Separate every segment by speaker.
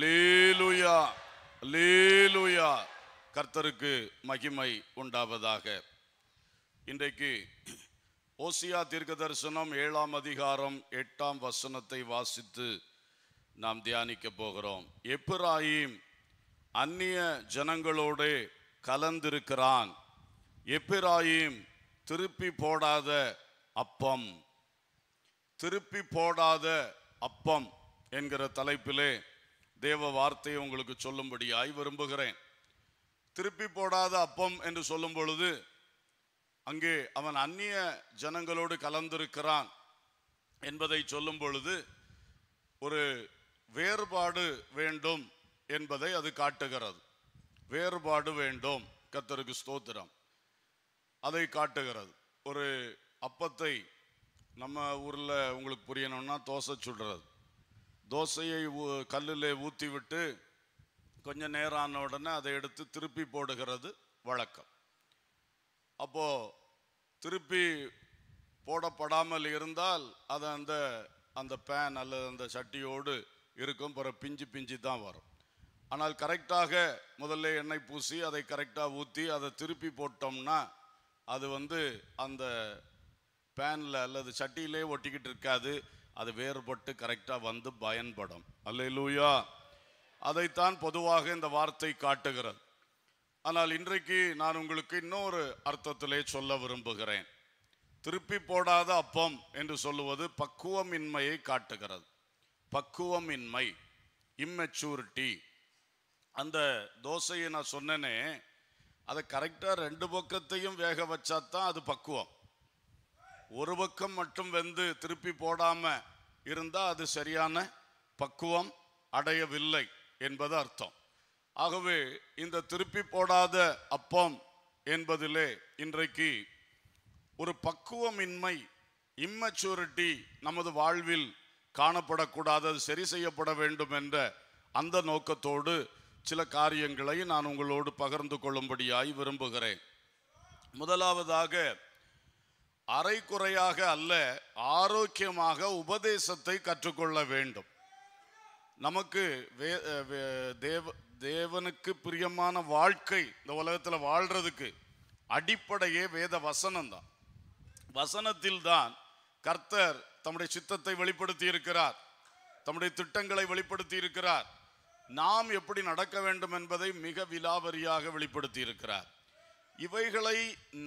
Speaker 1: லேலுயா லேலுயா கர்த்தருக்கு மகிமை உண்டாவதாக இன்றைக்கு ஓசியா தீர்க்க தரிசனம் ஏழாம் அதிகாரம் எட்டாம் வசனத்தை வாசித்து நாம் தியானிக்க போகிறோம் எப்பிராயிம் அந்நிய ஜனங்களோடு கலந்திருக்கிறான் எப்பிராயிம் திருப்பி போடாத அப்பம் திருப்பி போடாத அப்பம் என்கிற தலைப்பிலே தேவ வார்த்தையை உங்களுக்கு சொல்லும்படியாய் விரும்புகிறேன் திருப்பி போடாத அப்பம் என்று சொல்லும் பொழுது அங்கே அவன் அந்நிய ஜனங்களோடு கலந்திருக்கிறான் என்பதை சொல்லும் பொழுது ஒரு வேறுபாடு வேண்டும் என்பதை அது காட்டுகிறது வேறுபாடு வேண்டும் கத்தருக்கு ஸ்தோத்திரம் அதை காட்டுகிறது ஒரு அப்பத்தை நம்ம ஊரில் உங்களுக்கு புரியணும்னா தோசை சுடுறது தோசையை கல்லில் ஊற்றி விட்டு கொஞ்சம் நேரம் ஆன உடனே அதை எடுத்து திருப்பி போடுகிறது வழக்கம் அப்போது திருப்பி போடப்படாமல் இருந்தால் அதை அந்த அந்த பேன் அல்லது அந்த சட்டியோடு இருக்கும் பிறகு பிஞ்சு பிஞ்சு தான் வரும் ஆனால் கரெக்டாக முதல்ல எண்ணெய் பூசி அதை கரெக்டாக ஊற்றி அதை திருப்பி போட்டோம்னா அது வந்து அந்த பேனில் அல்லது சட்டியிலே ஒட்டிக்கிட்டு இருக்காது அது வேறுபட்டு கரெக்டாக வந்து பயன்படும் அல்லூயா அதைத்தான் பொதுவாக இந்த வார்த்தை காட்டுகிறது ஆனால் இன்றைக்கு நான் உங்களுக்கு இன்னொரு அர்த்தத்திலே சொல்ல விரும்புகிறேன் திருப்பி போடாத அப்பம் என்று சொல்லுவது பக்குவமின்மையை காட்டுகிறது பக்குவமின்மை இம்மெச்சூரிட்டி அந்த தோசையை நான் சொன்னேனே அதை கரெக்டாக ரெண்டு பக்கத்தையும் வேக வச்சாதான் தான் அது பக்குவம் ஒரு பக்கம் மட்டும் வெந்து திருப்பி போடாமல் இருந்தால் அது சரியான பக்குவம் அடையவில்லை என்பது அர்த்தம் ஆகவே இந்த திருப்பி போடாத அப்பம் என்பதிலே இன்றைக்கு ஒரு பக்குவமின்மை இம்மச்சுரிட்டி நமது வாழ்வில் காணப்படக்கூடாதது சரி செய்யப்பட வேண்டும் என்ற அந்த நோக்கத்தோடு சில காரியங்களை நான் உங்களோடு பகிர்ந்து கொள்ளும்படியாய் விரும்புகிறேன் முதலாவதாக அரை குறையாக அல்ல ஆரோக்கியமாக உபதேசத்தை கற்றுக்கொள்ள வேண்டும் நமக்கு வே தேவ தேவனுக்கு பிரியமான வாழ்க்கை இந்த உலகத்தில் வாழ்கிறதுக்கு அடிப்படையே வேத வசனம்தான் வசனத்தில் தான் கர்த்தர் தம்முடைய சித்தத்தை வெளிப்படுத்தி இருக்கிறார் தம்முடைய திட்டங்களை வெளிப்படுத்தி இருக்கிறார் நாம் எப்படி நடக்க வேண்டும் என்பதை மிக விலாவரியாக வெளிப்படுத்தி இருக்கிறார் இவைகளை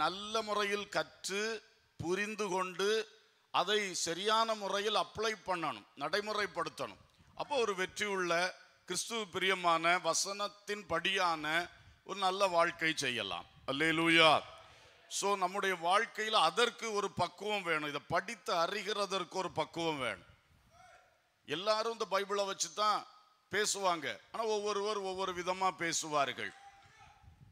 Speaker 1: நல்ல முறையில் கற்று புரிந்து கொண்டு அதை சரியான முறையில் அப்ளை பண்ணணும் நடைமுறைப்படுத்தணும் அப்போ ஒரு வெற்றி உள்ள கிறிஸ்துவ பிரியமான வசனத்தின் படியான ஒரு நல்ல வாழ்க்கை செய்யலாம் அல்லே லூயா ஸோ நம்முடைய வாழ்க்கையில் அதற்கு ஒரு பக்குவம் வேணும் இதை படித்து அறிகிறதற்கு ஒரு பக்குவம் வேணும் எல்லாரும் இந்த பைபிளை வச்சு தான் பேசுவாங்க ஆனால் ஒவ்வொருவர் ஒவ்வொரு விதமாக பேசுவார்கள்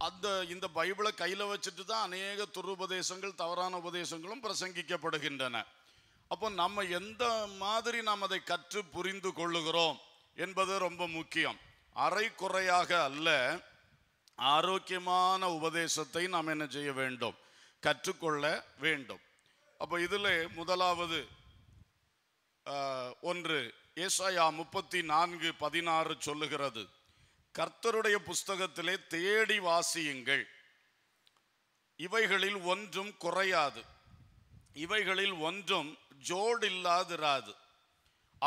Speaker 1: அந்த இந்த பைபிளை கையில் வச்சுட்டு தான் அநேக துருபதேசங்கள் தவறான உபதேசங்களும் பிரசங்கிக்கப்படுகின்றன அப்போ நம்ம எந்த மாதிரி நாம் அதை கற்று புரிந்து கொள்ளுகிறோம் என்பது ரொம்ப முக்கியம் அரை குறையாக அல்ல ஆரோக்கியமான உபதேசத்தை நாம் என்ன செய்ய வேண்டும் கற்றுக்கொள்ள வேண்டும் அப்போ இதில் முதலாவது ஒன்று ஏசாயா முப்பத்தி நான்கு பதினாறு சொல்லுகிறது கர்த்தருடைய புஸ்தகத்திலே தேடி வாசியுங்கள் இவைகளில் ஒன்றும் குறையாது இவைகளில் ஒன்றும் ஜோடில்லாதிராது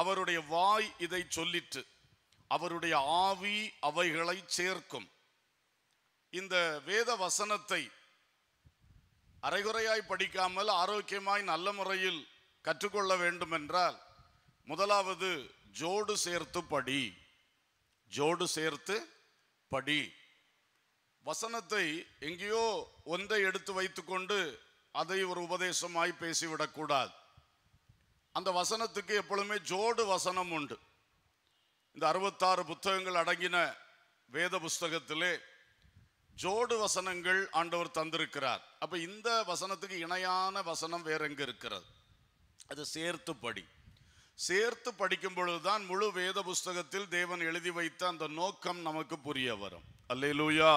Speaker 1: அவருடைய வாய் இதை சொல்லிட்டு அவருடைய ஆவி அவைகளை சேர்க்கும் இந்த வேத வசனத்தை அரைகுறையாய் படிக்காமல் ஆரோக்கியமாய் நல்ல முறையில் கற்றுக்கொள்ள வேண்டுமென்றால் முதலாவது ஜோடு சேர்த்து படி ஜோடு சேர்த்து படி வசனத்தை எங்கேயோ ஒன்றை எடுத்து வைத்துக்கொண்டு அதை ஒரு உபதேசமாய் பேசிவிடக்கூடாது அந்த வசனத்துக்கு எப்பொழுதுமே ஜோடு வசனம் உண்டு இந்த அறுபத்தாறு புத்தகங்கள் அடங்கின வேத புஸ்தகத்திலே ஜோடு வசனங்கள் ஆண்டவர் தந்திருக்கிறார் அப்போ இந்த வசனத்துக்கு இணையான வசனம் வேற எங்கே இருக்கிறது அது சேர்த்து படி சேர்த்து படிக்கும் பொழுதுதான் முழு வேத புஸ்தகத்தில் தேவன் எழுதி வைத்த அந்த நோக்கம் நமக்கு புரிய வரும் அல்லேலூயா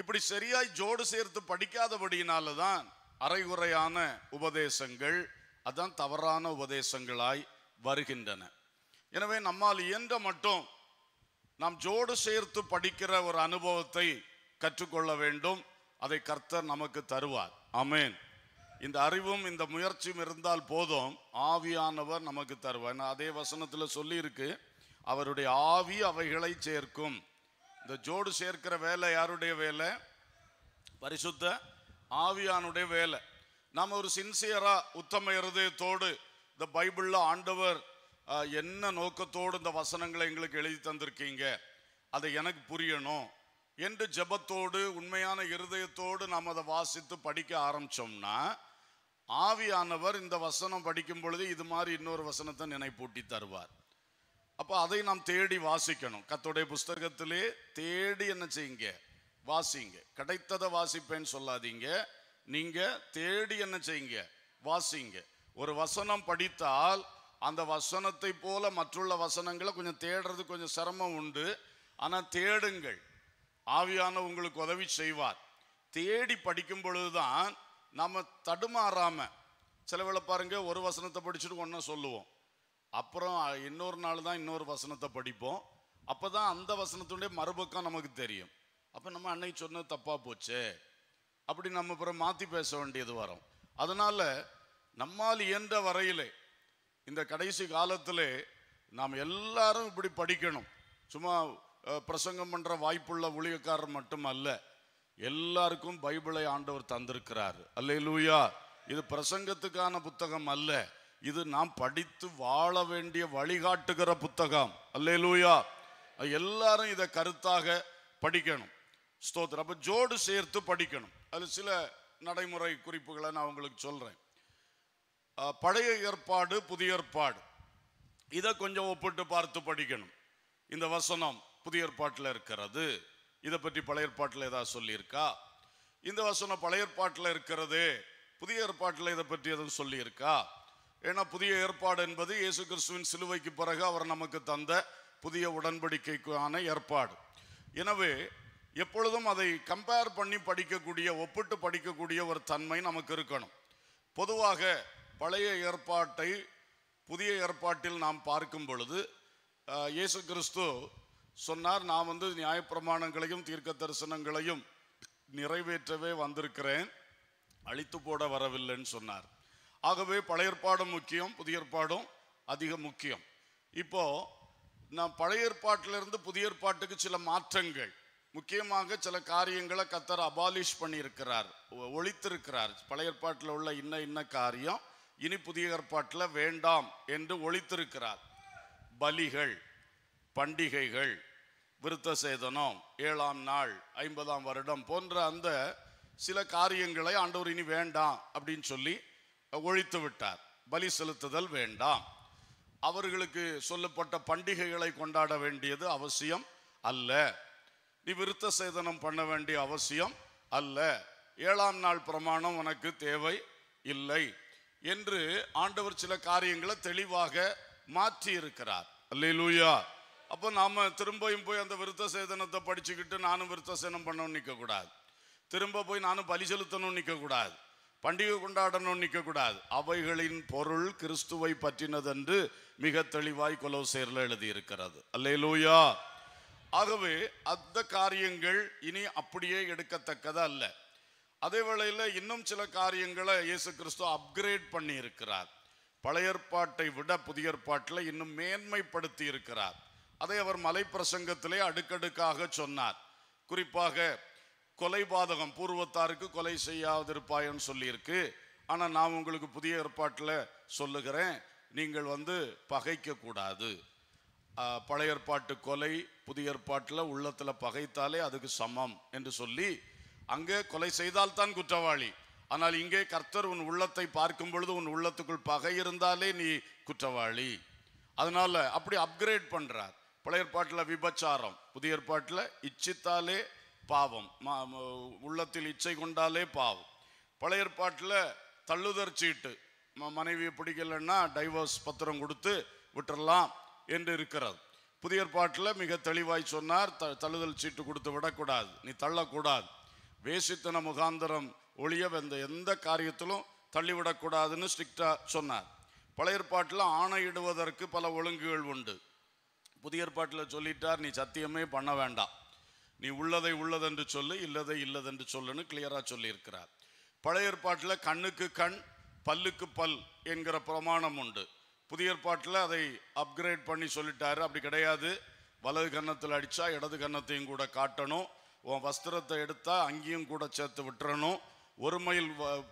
Speaker 1: இப்படி சரியாய் ஜோடு சேர்த்து படிக்காதபடியினால தான் அரைகுறையான உபதேசங்கள் அதான் தவறான உபதேசங்களாய் வருகின்றன எனவே நம்மால் இயன்ற மட்டும் நாம் ஜோடு சேர்த்து படிக்கிற ஒரு அனுபவத்தை கற்றுக்கொள்ள வேண்டும் அதை கர்த்தர் நமக்கு தருவார் அமேன் இந்த அறிவும் இந்த முயற்சியும் இருந்தால் போதும் ஆவியானவர் நமக்கு தருவார் அதே வசனத்தில் சொல்லியிருக்கு அவருடைய ஆவி அவைகளை சேர்க்கும் இந்த ஜோடு சேர்க்கிற வேலை யாருடைய வேலை பரிசுத்த ஆவியானுடைய வேலை நாம் ஒரு சின்சியராக உத்தம இருதயத்தோடு இந்த பைபிளில் ஆண்டவர் என்ன நோக்கத்தோடு இந்த வசனங்களை எங்களுக்கு எழுதி தந்திருக்கீங்க அதை எனக்கு புரியணும் என்று ஜபத்தோடு உண்மையான இருதயத்தோடு நாம் அதை வாசித்து படிக்க ஆரம்பித்தோம்னா ஆவியானவர் இந்த வசனம் படிக்கும் பொழுது இது மாதிரி இன்னொரு வசனத்தை நினைப்பூட்டி தருவார் அப்போ அதை நாம் தேடி வாசிக்கணும் கத்தோடைய புஸ்தகத்திலே தேடி என்ன செய்யுங்க வாசிங்க கிடைத்ததை வாசிப்பேன்னு சொல்லாதீங்க நீங்கள் தேடி என்ன செய்யுங்க வாசிங்க ஒரு வசனம் படித்தால் அந்த வசனத்தை போல மற்றுள்ள வசனங்களை கொஞ்சம் தேடுறது கொஞ்சம் சிரமம் உண்டு ஆனால் தேடுங்கள் ஆவியான உங்களுக்கு உதவி செய்வார் தேடி படிக்கும் பொழுதுதான் நம்ம தடுமாறாம சிலவில் பாருங்க ஒரு வசனத்தை படிச்சுட்டு ஒன்றா சொல்லுவோம் அப்புறம் இன்னொரு நாள் தான் இன்னொரு வசனத்தை படிப்போம் அப்போ தான் அந்த வசனத்துடைய மறுபக்கம் நமக்கு தெரியும் அப்போ நம்ம அன்னைக்கு சொன்னது தப்பாக போச்சு அப்படி நம்ம அப்புறம் மாற்றி பேச வேண்டியது வரும் அதனால் நம்மால் இயன்ற வரையிலே இந்த கடைசி காலத்தில் நாம் எல்லாரும் இப்படி படிக்கணும் சும்மா பிரசங்கம் பண்ணுற வாய்ப்புள்ள ஊழியக்காரர் மட்டும் அல்ல எல்லாருக்கும் பைபிளை ஆண்டவர் தந்திருக்கிறார் அல்லே லூயா இது பிரசங்கத்துக்கான புத்தகம் அல்ல இது நாம் படித்து வாழ வேண்டிய வழிகாட்டுகிற புத்தகம் அல்லே லூயா எல்லாரும் இதை கருத்தாக படிக்கணும் ஸ்தோத்திரம் அப்போ ஜோடு சேர்த்து படிக்கணும் அது சில நடைமுறை குறிப்புகளை நான் உங்களுக்கு சொல்கிறேன் பழைய ஏற்பாடு புதிய ஏற்பாடு இதை கொஞ்சம் ஒப்பிட்டு பார்த்து படிக்கணும் இந்த வசனம் புதிய ஏற்பாட்டில் இருக்கிறது இதை பற்றி பழைய ஏற்பாட்டில் ஏதாவது சொல்லியிருக்கா இந்த வசனம் பழைய ஏற்பாட்டில் இருக்கிறது புதிய ஏற்பாட்டில் இதை பற்றி எதுவும் சொல்லியிருக்கா ஏன்னா புதிய ஏற்பாடு என்பது இயேசு கிறிஸ்துவின் சிலுவைக்கு பிறகு அவர் நமக்கு தந்த புதிய உடன்படிக்கைக்கான ஏற்பாடு எனவே எப்பொழுதும் அதை கம்பேர் பண்ணி படிக்கக்கூடிய ஒப்பிட்டு படிக்கக்கூடிய ஒரு தன்மை நமக்கு இருக்கணும் பொதுவாக பழைய ஏற்பாட்டை புதிய ஏற்பாட்டில் நாம் பார்க்கும் பொழுது இயேசு கிறிஸ்து சொன்னார் நான் வந்து நியாயப்பிரமாணங்களையும் தீர்க்க தரிசனங்களையும் நிறைவேற்றவே வந்திருக்கிறேன் அழித்து போட வரவில்லைன்னு சொன்னார் ஆகவே பழைய முக்கியம் புதிய ஏற்பாடும் அதிக முக்கியம் இப்போ நான் பழைய ஏற்பாட்டிலிருந்து புதிய ஏற்பாட்டுக்கு சில மாற்றங்கள் முக்கியமாக சில காரியங்களை கத்தர் அபாலிஷ் பண்ணியிருக்கிறார் ஒழித்திருக்கிறார் பழைய ஏற்பாட்டில் உள்ள இன்ன இன்ன காரியம் இனி புதிய ஏற்பாட்டில் வேண்டாம் என்று ஒழித்திருக்கிறார் பலிகள் பண்டிகைகள் விருத்த சேதனம் ஏழாம் நாள் ஐம்பதாம் வருடம் போன்ற அந்த சில காரியங்களை ஆண்டவர் இனி வேண்டாம் அப்படின்னு சொல்லி ஒழித்து விட்டார் பலி செலுத்துதல் வேண்டாம் அவர்களுக்கு சொல்லப்பட்ட பண்டிகைகளை கொண்டாட வேண்டியது அவசியம் அல்ல நீ விருத்த சேதனம் பண்ண வேண்டிய அவசியம் அல்ல ஏழாம் நாள் பிரமாணம் உனக்கு தேவை இல்லை என்று ஆண்டவர் சில காரியங்களை தெளிவாக மாற்றி இருக்கிறார் அல்லூயா அப்போ நாம் திரும்பவும் போய் அந்த விருத்த சேதனத்தை படிச்சுக்கிட்டு நானும் விருத்த சேதனம் பண்ணணும்னு நிற்கக்கூடாது திரும்ப போய் நானும் பலி செலுத்தணும்னு நிற்கக்கூடாது பண்டிகை கொண்டாடணும்னு நிற்கக்கூடாது அவைகளின் பொருள் கிறிஸ்துவை பற்றினதென்று மிக தெளிவாய் கொலோ சேரில் எழுதியிருக்கிறது அல்லையிலூயா ஆகவே அந்த காரியங்கள் இனி அப்படியே எடுக்கத்தக்கது அல்ல அதே வேளையில் இன்னும் சில காரியங்களை இயேசு கிறிஸ்துவ அப்கிரேட் பண்ணி இருக்கிறார் விட புதிய ஏற்பாட்டில் இன்னும் மேன்மைப்படுத்தி இருக்கிறார் அதை அவர் மலை பிரசங்கத்திலே அடுக்கடுக்காக சொன்னார் குறிப்பாக கொலைபாதகம் பூர்வத்தாருக்கு கொலை செய்யாதிருப்பாயன்னு சொல்லியிருக்கு ஆனால் நான் உங்களுக்கு புதிய ஏற்பாட்டில் சொல்லுகிறேன் நீங்கள் வந்து பகைக்கக்கூடாது பழைய ஏற்பாட்டு கொலை புதிய ஏற்பாட்டில் உள்ளத்தில் பகைத்தாலே அதுக்கு சமம் என்று சொல்லி அங்கே கொலை செய்தால்தான் குற்றவாளி ஆனால் இங்கே கர்த்தர் உன் உள்ளத்தை பார்க்கும் பொழுது உன் உள்ளத்துக்குள் பகை இருந்தாலே நீ குற்றவாளி அதனால் அப்படி அப்கிரேட் பண்ணுறார் பழைய ஏற்பாட்டில் விபச்சாரம் புதிய ஏற்பாட்டில் இச்சித்தாலே பாவம் உள்ளத்தில் இச்சை கொண்டாலே பாவம் பழைய ஏற்பாட்டில் தள்ளுதர் சீட்டு மனைவியை பிடிக்கலன்னா டைவர்ஸ் பத்திரம் கொடுத்து விட்டுறலாம் என்று இருக்கிறது புதிய ஏற்பாட்டில் மிக தெளிவாய் சொன்னார் த தள்ளுதல் சீட்டு கொடுத்து விடக்கூடாது நீ தள்ளக்கூடாது வேசித்தன முகாந்திரம் ஒளிய வந்த எந்த காரியத்திலும் தள்ளிவிடக்கூடாதுன்னு ஸ்ட்ரிக்டாக சொன்னார் பழைய ஏற்பாட்டில் ஆணையிடுவதற்கு பல ஒழுங்குகள் உண்டு புதிய ஏற்பாட்டில் சொல்லிட்டார் நீ சத்தியமே பண்ண வேண்டாம் நீ உள்ளதை உள்ளதென்று சொல்லு இல்லதை இல்லதென்று சொல்லுன்னு கிளியராக சொல்லியிருக்கிறார் பழைய ஏற்பாட்டில் கண்ணுக்கு கண் பல்லுக்கு பல் என்கிற பிரமாணம் உண்டு புதிய ஏற்பாட்டில் அதை அப்கிரேட் பண்ணி சொல்லிட்டாரு அப்படி கிடையாது வலது கன்னத்தில் அடித்தா இடது கன்னத்தையும் கூட காட்டணும் உன் வஸ்திரத்தை எடுத்தால் அங்கேயும் கூட சேர்த்து விட்டுறணும் ஒரு மைல்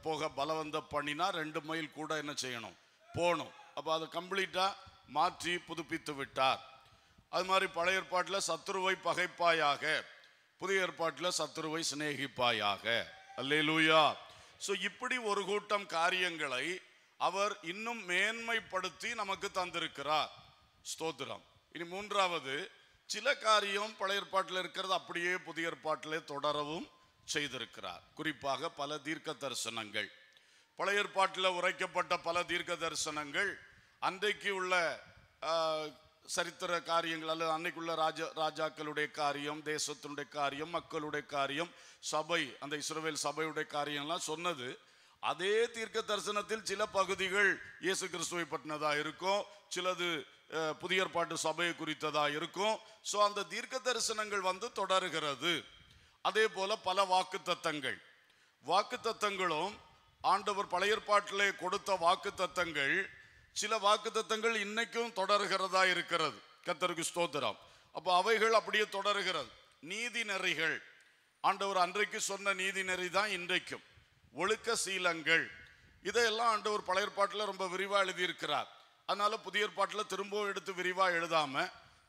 Speaker 1: போக பலவந்த பண்ணினா ரெண்டு மைல் கூட என்ன செய்யணும் போகணும் அப்போ அதை கம்ப்ளீட்டாக மாற்றி புதுப்பித்து விட்டார் அது மாதிரி பழைய ஏற்பாட்டில் சத்துருவை பகைப்பாயாக புதிய ஏற்பாட்டில் சத்துருவை சிநேகிப்பாயாக லூயா ஸோ இப்படி ஒரு கூட்டம் காரியங்களை அவர் இன்னும் மேன்மைப்படுத்தி நமக்கு தந்திருக்கிறார் ஸ்தோத்திரம் இனி மூன்றாவது சில காரியம் பழைய ஏற்பாட்டில் இருக்கிறது அப்படியே புதிய ஏற்பாட்டிலே தொடரவும் செய்திருக்கிறார் குறிப்பாக பல தீர்க்க தரிசனங்கள் பழைய ஏற்பாட்டில் உரைக்கப்பட்ட பல தீர்க்க தரிசனங்கள் அன்றைக்கு உள்ள சரித்திர காரியங்கள் அல்லது அன்னைக்குள்ள ராஜ ராஜாக்களுடைய காரியம் தேசத்தினுடைய காரியம் மக்களுடைய காரியம் சபை அந்த இஸ்ரோவேல் சபையுடைய காரியம்லாம் சொன்னது அதே தீர்க்க தரிசனத்தில் சில பகுதிகள் இயேசு கிறிஸ்துவை பட்டினதா இருக்கும் சிலது புதிய ஏற்பாட்டு சபையை குறித்ததாக இருக்கும் ஸோ அந்த தீர்க்க தரிசனங்கள் வந்து தொடர்கிறது அதே போல் பல வாக்கு தத்தங்கள் வாக்கு தத்தங்களும் ஆண்டவர் பழைய ஏற்பாட்டிலே கொடுத்த வாக்கு தத்தங்கள் சில வாக்குத்தத்தங்கள் இன்னைக்கும் தொடர்கிறதா இருக்கிறது கத்தருக்கு ஸ்தோத்திரம் அப்போ அவைகள் அப்படியே தொடர்கிறது நீதி நெறிகள் ஆண்டவர் அன்றைக்கு சொன்ன நீதி நெறி தான் இன்றைக்கும் ஒழுக்க சீலங்கள் இதையெல்லாம் ஆண்டவர் பழைய பாட்டில் ரொம்ப விரிவாக எழுதியிருக்கிறார் அதனால புதிய பாட்டில் திரும்பவும் எடுத்து விரிவாக எழுதாம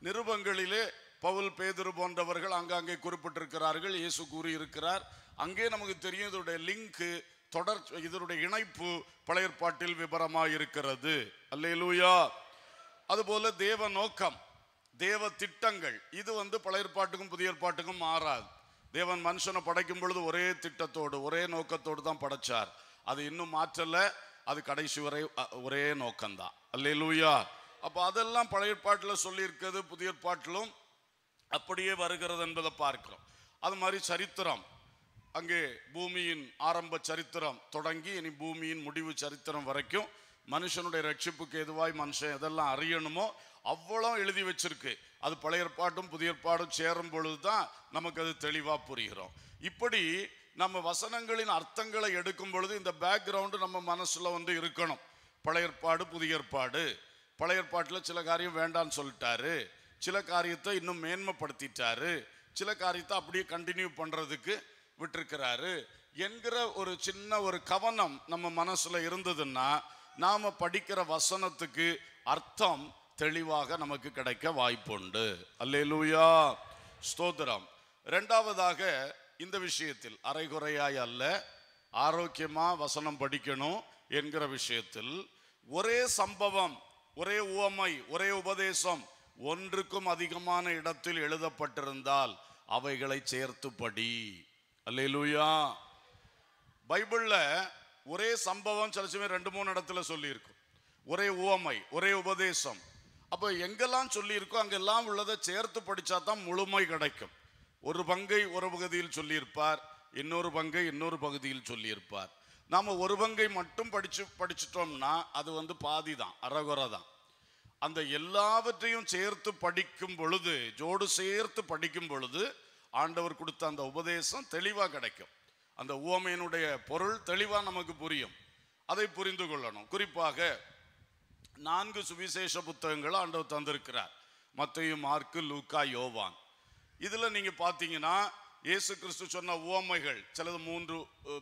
Speaker 1: நிருபங்களிலே பவுல் பேதுரு போன்றவர்கள் அங்காங்கே குறிப்பிட்டிருக்கிறார்கள் இயேசு கூறியிருக்கிறார் அங்கே நமக்கு தெரியும் இதோடைய லிங்க்கு தொடர் இதனுடைய இணைப்பு பழைய பாட்டில் விபரமாக இருக்கிறது அல்லேலூயா அதுபோல தேவ நோக்கம் தேவ திட்டங்கள் இது வந்து பழைய பாட்டுக்கும் புதிய பாட்டுக்கும் மாறாது தேவன் மனுஷனை படைக்கும் பொழுது ஒரே திட்டத்தோடு ஒரே நோக்கத்தோடு தான் படைச்சார் அது இன்னும் மாற்றலை அது கடைசி வரை ஒரே நோக்கம்தான் அல்லேலூயா அப்போ அதெல்லாம் பழைய பாட்டில் சொல்லியிருக்கிறது புதிய பாட்டிலும் அப்படியே வருகிறது என்பதை பார்க்கிறோம் அது மாதிரி சரித்திரம் அங்கே பூமியின் ஆரம்ப சரித்திரம் தொடங்கி இனி பூமியின் முடிவு சரித்திரம் வரைக்கும் மனுஷனுடைய ரட்சிப்புக்கு எதுவாய் மனுஷன் எதெல்லாம் அறியணுமோ அவ்வளோ எழுதி வச்சிருக்கு அது பழைய பாட்டும் புதிய பாடும் சேரும் பொழுது தான் நமக்கு அது தெளிவாக புரிகிறோம் இப்படி நம்ம வசனங்களின் அர்த்தங்களை எடுக்கும் பொழுது இந்த பேக்ரவுண்டு நம்ம மனசில் வந்து இருக்கணும் பழைய பாடு புதிய ஏற்பாடு பழைய பாட்டில் சில காரியம் வேண்டான்னு சொல்லிட்டாரு சில காரியத்தை இன்னும் மேன்மைப்படுத்திட்டாரு சில காரியத்தை அப்படியே கண்டினியூ பண்ணுறதுக்கு விட்டிருக்கிறாரு என்கிற ஒரு சின்ன ஒரு கவனம் நம்ம மனசுல இருந்ததுன்னா நாம படிக்கிற வசனத்துக்கு அர்த்தம் தெளிவாக நமக்கு கிடைக்க வாய்ப்புண்டு அல்லேலூயா ஸ்தோத்திரம் ரெண்டாவதாக இந்த விஷயத்தில் அரைகுறையாய் அல்ல ஆரோக்கியமா வசனம் படிக்கணும் என்கிற விஷயத்தில் ஒரே சம்பவம் ஒரே உவமை ஒரே உபதேசம் ஒன்றுக்கும் அதிகமான இடத்தில் எழுதப்பட்டிருந்தால் அவைகளை சேர்த்து படி அல்லேலூயா பைபிளில் ஒரே சம்பவம் சில சமயம் ரெண்டு மூணு இடத்துல சொல்லியிருக்கும் ஒரே உவமை ஒரே உபதேசம் அப்போ எங்கெல்லாம் சொல்லியிருக்கோ அங்கெல்லாம் உள்ளதை சேர்த்து படித்தா தான் முழுமை கிடைக்கும் ஒரு பங்கை ஒரு பகுதியில் சொல்லியிருப்பார் இன்னொரு பங்கை இன்னொரு பகுதியில் சொல்லியிருப்பார் நாம் ஒரு பங்கை மட்டும் படித்து படிச்சிட்டோம்னா அது வந்து பாதி தான் அறகுறை தான் அந்த எல்லாவற்றையும் சேர்த்து படிக்கும் பொழுது ஜோடு சேர்த்து படிக்கும் பொழுது ஆண்டவர் கொடுத்த அந்த உபதேசம் தெளிவாக கிடைக்கும் அந்த உவமையினுடைய பொருள் தெளிவாக நமக்கு புரியும் அதை புரிந்து கொள்ளணும் குறிப்பாக நான்கு சுவிசேஷ புத்தகங்களை ஆண்டவர் தந்திருக்கிறார் மத்தையும் மார்க்கு லூக்கா யோவான் இதில் நீங்கள் பார்த்தீங்கன்னா இயேசு கிறிஸ்து சொன்ன உவமைகள் சிலது மூன்று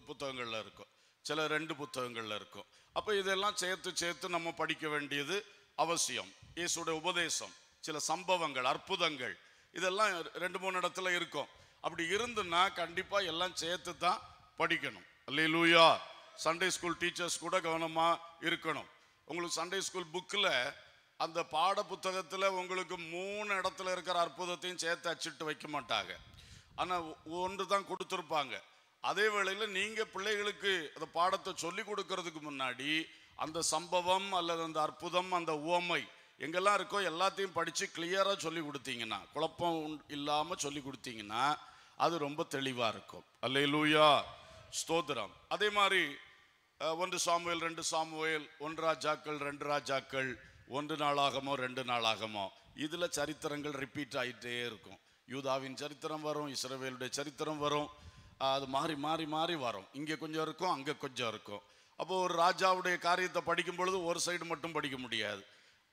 Speaker 1: புத்தகங்களில் இருக்கும் சில ரெண்டு புத்தகங்களில் இருக்கும் அப்போ இதெல்லாம் சேர்த்து சேர்த்து நம்ம படிக்க வேண்டியது அவசியம் இயேசுடைய உபதேசம் சில சம்பவங்கள் அற்புதங்கள் இதெல்லாம் ரெண்டு மூணு இடத்துல இருக்கும் அப்படி இருந்துன்னா கண்டிப்பாக எல்லாம் சேர்த்து தான் படிக்கணும் அல்லையிலூயா சண்டே ஸ்கூல் டீச்சர்ஸ் கூட கவனமாக இருக்கணும் உங்களுக்கு சண்டே ஸ்கூல் புக்கில் அந்த பாட புத்தகத்தில் உங்களுக்கு மூணு இடத்துல இருக்கிற அற்புதத்தையும் சேர்த்து அச்சிட்டு வைக்க மாட்டாங்க ஆனால் ஒன்று தான் கொடுத்துருப்பாங்க அதே வேளையில் நீங்கள் பிள்ளைகளுக்கு அந்த பாடத்தை சொல்லி கொடுக்கறதுக்கு முன்னாடி அந்த சம்பவம் அல்லது அந்த அற்புதம் அந்த ஓமை எங்கெல்லாம் இருக்கோ எல்லாத்தையும் படித்து கிளியராக சொல்லி கொடுத்தீங்கன்னா குழப்பம் இல்லாமல் சொல்லி கொடுத்தீங்கன்னா அது ரொம்ப தெளிவாக இருக்கும் அல்லே லூயா ஸ்தோத்ரம் அதே மாதிரி ஒன்று சாமுவேல் ரெண்டு சாமுவேல் ஒன்று ராஜாக்கள் ரெண்டு ராஜாக்கள் ஒன்று நாளாகமோ ரெண்டு நாளாகமோ இதில் சரித்திரங்கள் ரிப்பீட் ஆகிட்டே இருக்கும் யூதாவின் சரித்திரம் வரும் இஸ்ரவேலுடைய சரித்திரம் வரும் அது மாறி மாறி மாறி வரும் இங்கே கொஞ்சம் இருக்கும் அங்கே கொஞ்சம் இருக்கும் அப்போது ஒரு ராஜாவுடைய காரியத்தை படிக்கும் பொழுது ஒரு சைடு மட்டும் படிக்க முடியாது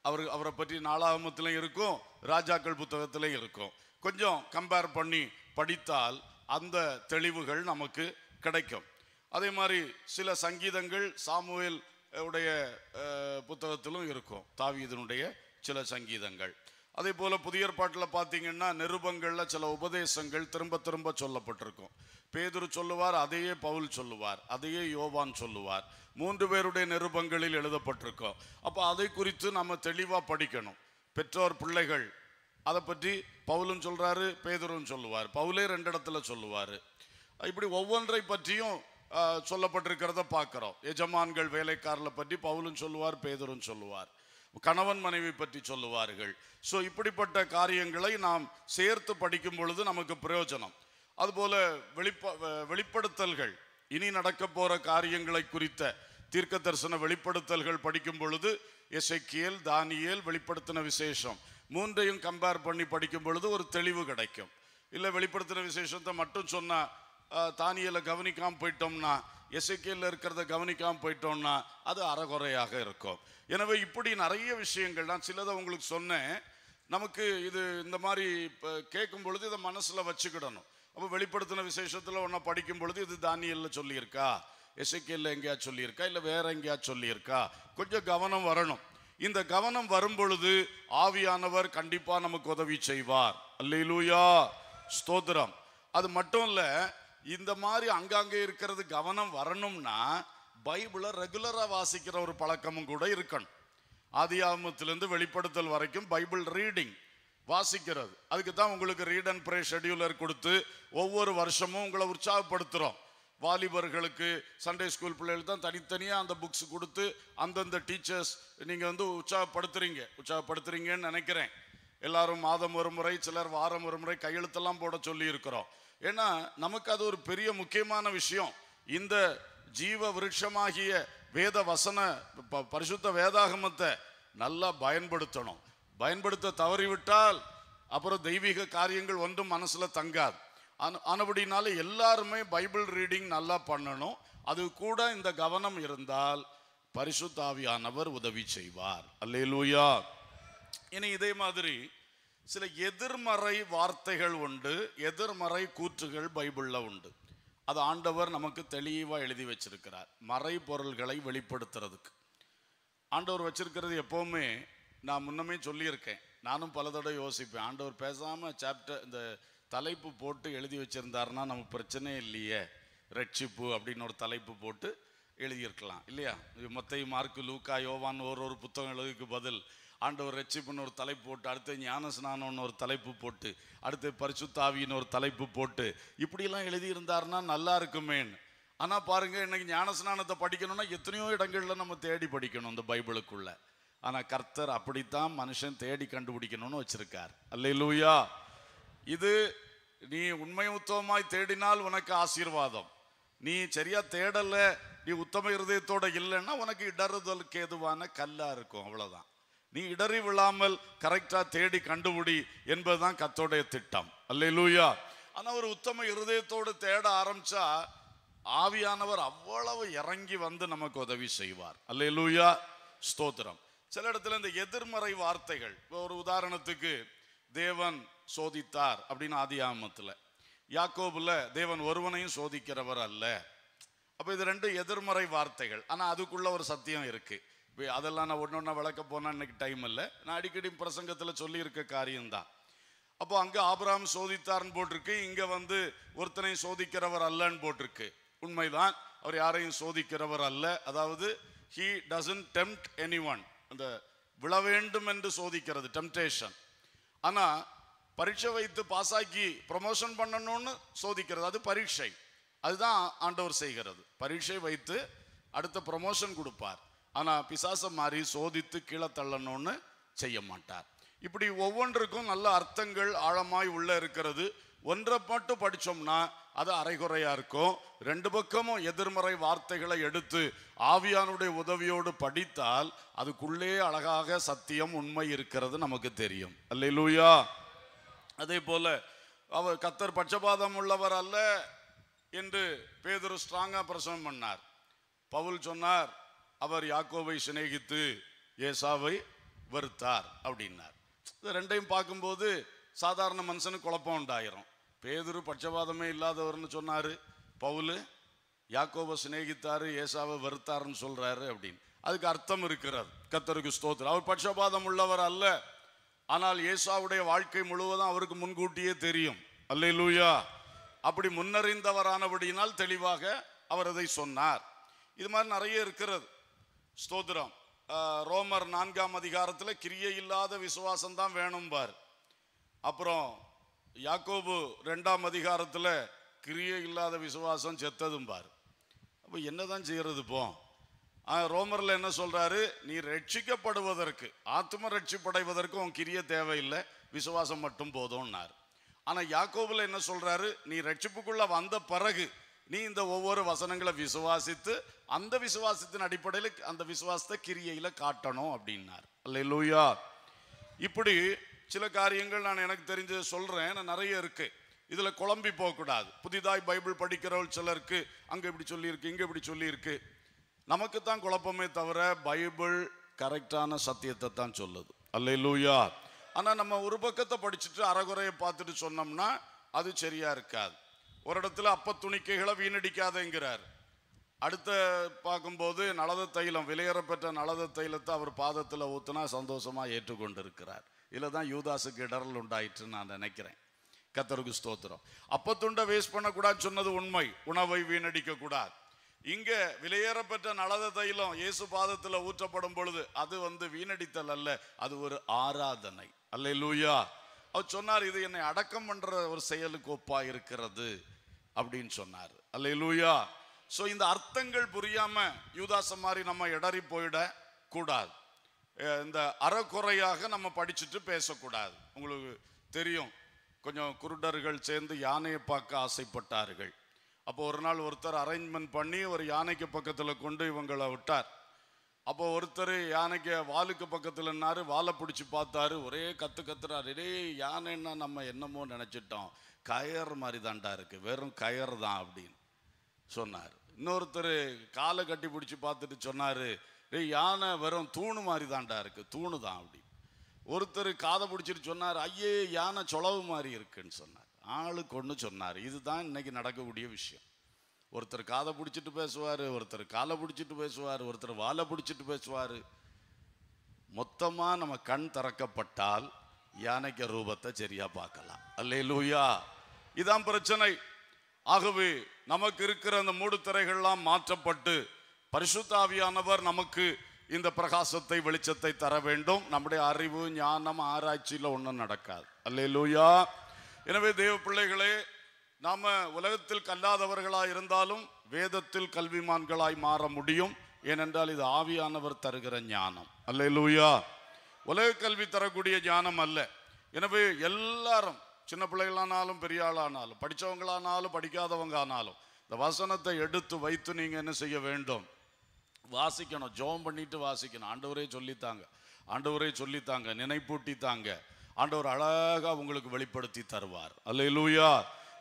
Speaker 1: அவர் அவரை பற்றி நாலாகமத்திலையும் இருக்கும் ராஜாக்கள் புத்தகத்திலையும் இருக்கும் கொஞ்சம் கம்பேர் பண்ணி படித்தால் அந்த தெளிவுகள் நமக்கு கிடைக்கும் அதே மாதிரி சில சங்கீதங்கள் சாமுவேல் உடைய புத்தகத்திலும் இருக்கும் தாவீதனுடைய சில சங்கீதங்கள் அதே போல் புதிய ஏற்பாட்டில் பார்த்தீங்கன்னா நிருபங்களில் சில உபதேசங்கள் திரும்ப திரும்ப சொல்லப்பட்டிருக்கும் பேதுரு சொல்லுவார் அதையே பவுல் சொல்லுவார் அதையே யோவான் சொல்லுவார் மூன்று பேருடைய நிருபங்களில் எழுதப்பட்டிருக்கோம் அப்போ அதை குறித்து நம்ம தெளிவாக படிக்கணும் பெற்றோர் பிள்ளைகள் அதை பற்றி பவுலும் சொல்கிறாரு பேதுருன்னு சொல்லுவார் பவுலே ரெண்டு இடத்துல சொல்லுவார் இப்படி ஒவ்வொன்றை பற்றியும் சொல்லப்பட்டிருக்கிறத பார்க்குறோம் எஜமான்கள் வேலைக்காரர்களை பற்றி பவுலும் சொல்லுவார் பேதரும் சொல்லுவார் கணவன் மனைவி பற்றி சொல்லுவார்கள் ஸோ இப்படிப்பட்ட காரியங்களை நாம் சேர்த்து படிக்கும் பொழுது நமக்கு பிரயோஜனம் அதுபோல வெளிப்ப வெளிப்படுத்தல்கள் இனி நடக்க போகிற காரியங்களை குறித்த தீர்க்க தரிசன வெளிப்படுத்தல்கள் படிக்கும் பொழுது எசைக்கியல் தானியல் வெளிப்படுத்தின விசேஷம் மூன்றையும் கம்பேர் பண்ணி படிக்கும் பொழுது ஒரு தெளிவு கிடைக்கும் இல்லை வெளிப்படுத்தின விசேஷத்தை மட்டும் சொன்னால் தானியலை கவனிக்காமல் போயிட்டோம்னா எசைக்கியில் இருக்கிறத கவனிக்காமல் போயிட்டோம்னா அது அறகுறையாக இருக்கும் எனவே இப்படி நிறைய விஷயங்கள் நான் சிலதை உங்களுக்கு சொன்னேன் நமக்கு இது இந்த மாதிரி இப்போ கேட்கும் பொழுது இதை மனசில் வச்சுக்கிடணும் அப்போ வெளிப்படுத்தின விசேஷத்தில் ஒன்றை படிக்கும் பொழுது இது தானியல்ல சொல்லியிருக்கா எசைக்கியில் எங்கேயா சொல்லியிருக்கா இல்லை வேற எங்கேயா சொல்லியிருக்கா கொஞ்சம் கவனம் வரணும் இந்த கவனம் வரும் பொழுது ஆவியானவர் கண்டிப்பாக நமக்கு உதவி செய்வார் அல்லூயா ஸ்தோத்திரம் அது மட்டும் இல்லை இந்த மாதிரி அங்கங்கே இருக்கிறது கவனம் வரணும்னா பைபிளை ரெகுலராக வாசிக்கிற ஒரு பழக்கமும் கூட இருக்கணும் ஆதி ஆதியாமத்திலேருந்து வெளிப்படுத்தல் வரைக்கும் பைபிள் ரீடிங் வாசிக்கிறது அதுக்கு தான் உங்களுக்கு ரீட் அண்ட் ப்ரே ஷெடியூலர் கொடுத்து ஒவ்வொரு வருஷமும் உங்களை உற்சாகப்படுத்துகிறோம் வாலிபர்களுக்கு சண்டே ஸ்கூல் பிள்ளைகள் தான் தனித்தனியாக அந்த புக்ஸ் கொடுத்து அந்தந்த டீச்சர்ஸ் நீங்கள் வந்து உற்சாகப்படுத்துறீங்க உற்சாகப்படுத்துறீங்கன்னு நினைக்கிறேன் எல்லாரும் மாதம் ஒரு முறை சிலர் வாரம் ஒரு முறை கையெழுத்தெல்லாம் போட சொல்லி இருக்கிறோம் ஏன்னா நமக்கு அது ஒரு பெரிய முக்கியமான விஷயம் இந்த ஜீவ விருட்சமாகிய வேத வசன பரிசுத்த வேதாகமத்தை நல்லா பயன்படுத்தணும் பயன்படுத்த தவறிவிட்டால் அப்புறம் தெய்வீக காரியங்கள் ஒன்றும் மனசில் தங்காது ஆனபடினால எல்லாருமே பைபிள் ரீடிங் நல்லா பண்ணணும் அது கூட இந்த கவனம் இருந்தால் பரிசுத்தாவியானவர் உதவி செய்வார் அல்லேலூயா இனி இதே மாதிரி சில எதிர்மறை வார்த்தைகள் உண்டு எதிர்மறை கூற்றுகள் பைபிளில் உண்டு அது ஆண்டவர் நமக்கு தெளிவாக எழுதி வச்சிருக்கிறார் பொருள்களை வெளிப்படுத்துறதுக்கு ஆண்டவர் வச்சிருக்கிறது எப்போவுமே நான் முன்னமே சொல்லியிருக்கேன் நானும் பல தடவை யோசிப்பேன் ஆண்டவர் பேசாமல் சாப்டர் இந்த தலைப்பு போட்டு எழுதி வச்சுருந்தாருன்னா நம்ம பிரச்சனையே இல்லையே ரட்சிப்பு அப்படின்னு ஒரு தலைப்பு போட்டு எழுதியிருக்கலாம் இல்லையா மொத்தை மார்க்கு லூக்கா யோவான் ஒரு ஒரு புத்தகம் எழுதுக்கு பதில் ஆண்டவர் ரட்சிப்புன்னு ஒரு தலைப்பு போட்டு அடுத்து ஞான ஸ்நானம்னு ஒரு தலைப்பு போட்டு அடுத்து பரிசுத்தாவின்னு ஒரு தலைப்பு போட்டு இப்படிலாம் எழுதியிருந்தாருன்னா நல்லா இருக்குமேன்னு ஆனால் பாருங்கள் இன்னைக்கு ஞான ஸ்நானத்தை படிக்கணும்னா எத்தனையோ இடங்களில் நம்ம தேடி படிக்கணும் இந்த பைபிளுக்குள்ளே ஆனால் கர்த்தர் அப்படித்தான் மனுஷன் தேடி கண்டுபிடிக்கணும்னு வச்சிருக்கார் அல்ல லூயா இது நீ உண்மை உத்தமமாய் தேடினால் உனக்கு ஆசீர்வாதம் நீ சரியா தேடல நீ உத்தம இருதயத்தோட இல்லைன்னா உனக்கு இடறுதலுக்கு எதுவான கல்லா இருக்கும் அவ்வளவுதான் நீ இடறி விழாமல் கரெக்டா தேடி கண்டுபிடி என்பதுதான் கத்தோடைய திட்டம் அல்ல லூயா ஆனா ஒரு உத்தம இருதயத்தோடு தேட ஆரம்பிச்சா ஆவியானவர் அவ்வளவு இறங்கி வந்து நமக்கு உதவி செய்வார் அல்ல லூயா ஸ்தோத்திரம் சில இடத்துல இந்த எதிர்மறை வார்த்தைகள் இப்போ ஒரு உதாரணத்துக்கு தேவன் சோதித்தார் அப்படின்னு ஆதி ஆமத்தில் யாக்கோபுல தேவன் ஒருவனையும் சோதிக்கிறவர் அல்ல அப்போ இது ரெண்டு எதிர்மறை வார்த்தைகள் ஆனால் அதுக்குள்ள ஒரு சத்தியம் இருக்குது இப்போ அதெல்லாம் நான் ஒன்று ஒன்றா விளக்க போனால் இன்னைக்கு டைம் இல்லை நான் அடிக்கடி பிரசங்கத்தில் சொல்லியிருக்க காரியம்தான் அப்போ அங்கே ஆபராம் சோதித்தார்னு போட்டிருக்கு இங்கே வந்து ஒருத்தனை சோதிக்கிறவர் அல்லன்னு போட்டிருக்கு உண்மைதான் அவர் யாரையும் சோதிக்கிறவர் அல்ல அதாவது he doesn't tempt anyone அந்த விழ வேண்டும் என்று சோதிக்கிறது டெம்டேஷன் ஆனால் பரீட்சை வைத்து பாஸாக்கி ப்ரமோஷன் பண்ணணும்னு சோதிக்கிறது அது பரீட்சை அதுதான் ஆண்டவர் செய்கிறது பரீட்சை வைத்து அடுத்த ப்ரமோஷன் கொடுப்பார் ஆனால் பிசாசை மாறி சோதித்து கீழே தள்ளணும்னு செய்ய மாட்டார் இப்படி ஒவ்வொன்றுக்கும் நல்ல அர்த்தங்கள் ஆழமாய் உள்ள இருக்கிறது ஒன்றை மட்டும் படித்தோம்னா அது அரைகுறையாக இருக்கும் ரெண்டு பக்கமும் எதிர்மறை வார்த்தைகளை எடுத்து ஆவியானுடைய உதவியோடு படித்தால் அதுக்குள்ளே அழகாக சத்தியம் உண்மை இருக்கிறது நமக்கு தெரியும் அல்லையிலூயா அதே போல் அவர் கத்தர் பட்சபாதம் உள்ளவர் அல்ல என்று பேதொரு ஸ்ட்ராங்காக பிரசவம் பண்ணார் பவுல் சொன்னார் அவர் யாக்கோவை சிநேகித்து ஏசாவை வருத்தார் அப்படின்னார் இது ரெண்டையும் பார்க்கும்போது சாதாரண மனுஷனு குழப்பம் உண்டாயிரும் பேதுரு பட்சபாதமே இல்லாதவர்னு சொன்னார் பவுலு யாக்கோவை சிநேகித்தார் ஏசாவை வெறுத்தாருன்னு சொல்கிறாரு அப்படின்னு அதுக்கு அர்த்தம் இருக்கிறார் கத்தருக்கு ஸ்தோத்திரம் அவர் பட்சபாதம் உள்ளவர் அல்ல ஆனால் ஏசாவுடைய வாழ்க்கை முழுவதும் அவருக்கு முன்கூட்டியே தெரியும் அல்லே லூயா அப்படி முன்னறிந்தவரானபடியினால் தெளிவாக அவர் அதை சொன்னார் இது மாதிரி நிறைய இருக்கிறது ஸ்தோத்திரம் ரோமர் நான்காம் அதிகாரத்தில் கிரியை இல்லாத விசுவாசம்தான் வேணும்பார் வேணும் பார் அப்புறம் யாக்கோபு ரெண்டாம் அதிகாரத்தில் கிரியை இல்லாத விசுவாசம் செத்ததும் பார் அப்போ என்ன தான் செய்கிறது போ ரோமரில் என்ன சொல்கிறாரு நீ ரட்சிக்கப்படுவதற்கு ஆத்ம ரட்சிப்படைவதற்கு உன் கிரிய தேவையில்லை விசுவாசம் மட்டும் போதும்னார் ஆனால் யாக்கோபில் என்ன சொல்கிறாரு நீ ரட்சிப்புக்குள்ளே வந்த பிறகு நீ இந்த ஒவ்வொரு வசனங்களை விசுவாசித்து அந்த விசுவாசத்தின் அடிப்படையில் அந்த விசுவாசத்தை கிரியையில் காட்டணும் அப்படின்னார் அல்ல லூயா இப்படி சில காரியங்கள் நான் எனக்கு தெரிஞ்சதை சொல்கிறேன் நான் நிறைய இருக்குது இதில் குழம்பி போகக்கூடாது புதிதாய் பைபிள் படிக்கிறவள் சிலருக்கு அங்கே இப்படி சொல்லியிருக்கு இங்கே இப்படி சொல்லியிருக்கு நமக்கு தான் குழப்பமே தவிர பைபிள் கரெக்டான சத்தியத்தை தான் சொல்லுது அல்ல இல்லையா ஆனால் நம்ம ஒரு பக்கத்தை படிச்சுட்டு அறகுறையை பார்த்துட்டு சொன்னோம்னா அது சரியாக இருக்காது ஒரு இடத்துல அப்ப துணிக்கைகளை வீணடிக்காதேங்கிறார் அடுத்த பார்க்கும்போது நலத தைலம் விலையேற பெற்ற நலத தைலத்தை அவர் பாதத்தில் ஊற்றுனா சந்தோஷமாக ஏற்றுக்கொண்டிருக்கிறார் இல்லை தான் யூதாஸுக்கு இடரல் உண்டாயிற்று நான் நினைக்கிறேன் கத்தருக்கு ஸ்தோத்திரம் அப்போ துண்டை வேஸ்ட் பண்ணக்கூடாதுன்னு சொன்னது உண்மை உணவை வீணடிக்க கூடாது இங்க விலையேறப்பெற்ற நலத தைலம் இயேசு பாதத்தில் ஊற்றப்படும் பொழுது அது வந்து வீணடித்தல் அல்ல அது ஒரு ஆராதனை அல்ல லூயா அவர் சொன்னார் இது என்னை அடக்கம் பண்ற ஒரு செயலுக்கு ஒப்பா இருக்கிறது அப்படின்னு சொன்னார் அல்ல லூயா ஸோ இந்த அர்த்தங்கள் புரியாம யூதாசம் மாதிரி நம்ம இடறி போயிட கூடாது இந்த அறக்குறையாக நம்ம படிச்சுட்டு பேசக்கூடாது உங்களுக்கு தெரியும் கொஞ்சம் குருடர்கள் சேர்ந்து யானையை பார்க்க ஆசைப்பட்டார்கள் அப்போ ஒரு நாள் ஒருத்தர் அரேஞ்ச்மெண்ட் பண்ணி ஒரு யானைக்கு பக்கத்தில் கொண்டு இவங்களை விட்டார் அப்போ ஒருத்தர் யானைக்கு வாலுக்கு பக்கத்தில்னாரு வாழை பிடிச்சி பார்த்தாரு ஒரே கற்று கத்துறாரு டே யானைன்னா நம்ம என்னமோ நினச்சிட்டோம் கயர் மாதிரி தாண்டா இருக்குது வெறும் கயர் தான் அப்படின்னு சொன்னார் இன்னொருத்தர் காலை கட்டி பிடிச்சி பார்த்துட்டு சொன்னார் டேய் யானை வெறும் தூணு மாதிரி தான்டா இருக்குது தூணு தான் அப்படி ஒருத்தர் காதை பிடிச்சிட்டு சொன்னார் ஐயே யானை சொலவு மாதிரி இருக்குன்னு சொன்னார் ஆளு கொண்டு சொன்னார் இதுதான் இன்னைக்கு நடக்கக்கூடிய விஷயம் ஒருத்தர் காதை பிடிச்சிட்டு பேசுவார் ஒருத்தர் காலை பிடிச்சிட்டு பேசுவார் ஒருத்தர் வாழை பிடிச்சிட்டு பேசுவார் மொத்தமாக நம்ம கண் திறக்கப்பட்டால் யானைக்கு ரூபத்தை சரியாக பார்க்கலாம் அல்லே லூயா இதான் பிரச்சனை ஆகவே நமக்கு இருக்கிற அந்த மூடு திரைகள்லாம் மாற்றப்பட்டு பரிசுத்தாவியானவர் நமக்கு இந்த பிரகாசத்தை வெளிச்சத்தை தர வேண்டும் நம்முடைய அறிவு ஞானம் ஆராய்ச்சியில் ஒன்றும் நடக்காது லூயா எனவே தெய்வ பிள்ளைகளே நாம் உலகத்தில் கல்லாதவர்களாக இருந்தாலும் வேதத்தில் கல்விமான்களாய் மாற முடியும் ஏனென்றால் இது ஆவியானவர் தருகிற ஞானம் லூயா உலக கல்வி தரக்கூடிய ஞானம் அல்ல எனவே எல்லாரும் சின்ன பிள்ளைகளானாலும் பெரிய ஆளானாலும் படித்தவங்களானாலும் படிக்காதவங்க ஆனாலும் இந்த வசனத்தை எடுத்து வைத்து நீங்கள் என்ன செய்ய வேண்டும் வாசிக்கணும் ஜோம் பண்ணிட்டு வாசிக்கணும் ஆண்டவரே சொல்லித்தாங்க ஆண்டவரே சொல்லித்தாங்க நினைப்பூட்டி தாங்க ஆண்டவர் அழகாக உங்களுக்கு வெளிப்படுத்தி தருவார் அல்ல லூயா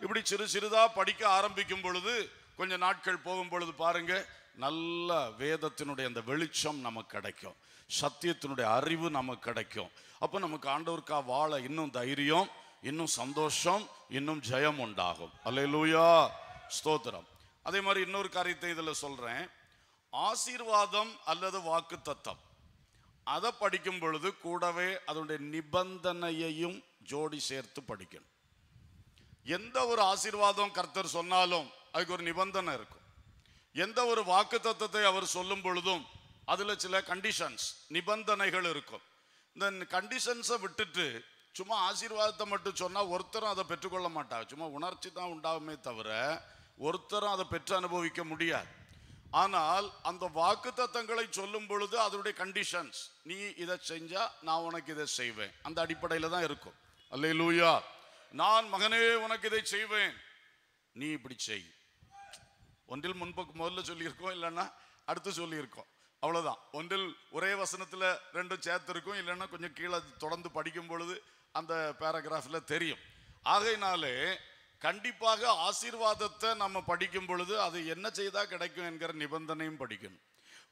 Speaker 1: இப்படி சிறு சிறுதாக படிக்க ஆரம்பிக்கும் பொழுது கொஞ்சம் நாட்கள் போகும் பொழுது பாருங்க நல்ல வேதத்தினுடைய அந்த வெளிச்சம் நமக்கு கிடைக்கும் சத்தியத்தினுடைய அறிவு நமக்கு கிடைக்கும் அப்போ நமக்கு ஆண்டவருக்கா வாழ இன்னும் தைரியம் இன்னும் சந்தோஷம் இன்னும் ஜெயம் உண்டாகும் அல்ல லூயா ஸ்தோத்திரம் அதே மாதிரி இன்னொரு காரியத்தை இதில் சொல்கிறேன் ஆசீர்வாதம் அல்லது வாக்கு தத்தம் அதை படிக்கும் பொழுது கூடவே அதனுடைய நிபந்தனையையும் ஜோடி சேர்த்து படிக்கணும் எந்த ஒரு ஆசீர்வாதம் கர்த்தர் சொன்னாலும் அதுக்கு ஒரு நிபந்தனை இருக்கும் எந்த ஒரு வாக்கு தத்துவத்தை அவர் சொல்லும் பொழுதும் அதில் சில கண்டிஷன்ஸ் நிபந்தனைகள் இருக்கும் இந்த கண்டிஷன்ஸை விட்டுட்டு சும்மா ஆசீர்வாதத்தை மட்டும் சொன்னால் ஒருத்தரும் அதை பெற்றுக்கொள்ள மாட்டாங்க சும்மா உணர்ச்சி தான் உண்டாகுமே தவிர ஒருத்தரும் அதை பெற்று அனுபவிக்க முடியாது ஆனால் அந்த வாக்கு தத்தங்களை சொல்லும் பொழுது அதனுடைய கண்டிஷன்ஸ் நீ இதை செஞ்சா நான் உனக்கு இதை செய்வேன் அந்த அடிப்படையில் தான் இருக்கும் அல்லே லூயா நான் மகனே உனக்கு இதை செய்வேன் நீ இப்படி செய் ஒன்றில் முன்பக்கு முதல்ல சொல்லியிருக்கோம் இல்லைன்னா அடுத்து சொல்லியிருக்கோம் அவ்வளோதான் ஒன்றில் ஒரே வசனத்தில் ரெண்டும் சேர்த்துருக்கும் இல்லைன்னா கொஞ்சம் கீழே தொடர்ந்து படிக்கும் பொழுது அந்த பேராகிராஃபில் தெரியும் ஆகையினாலே கண்டிப்பாக ஆசீர்வாதத்தை நம்ம படிக்கும் பொழுது அது என்ன செய்தால் கிடைக்கும் என்கிற நிபந்தனையும் படிக்கணும்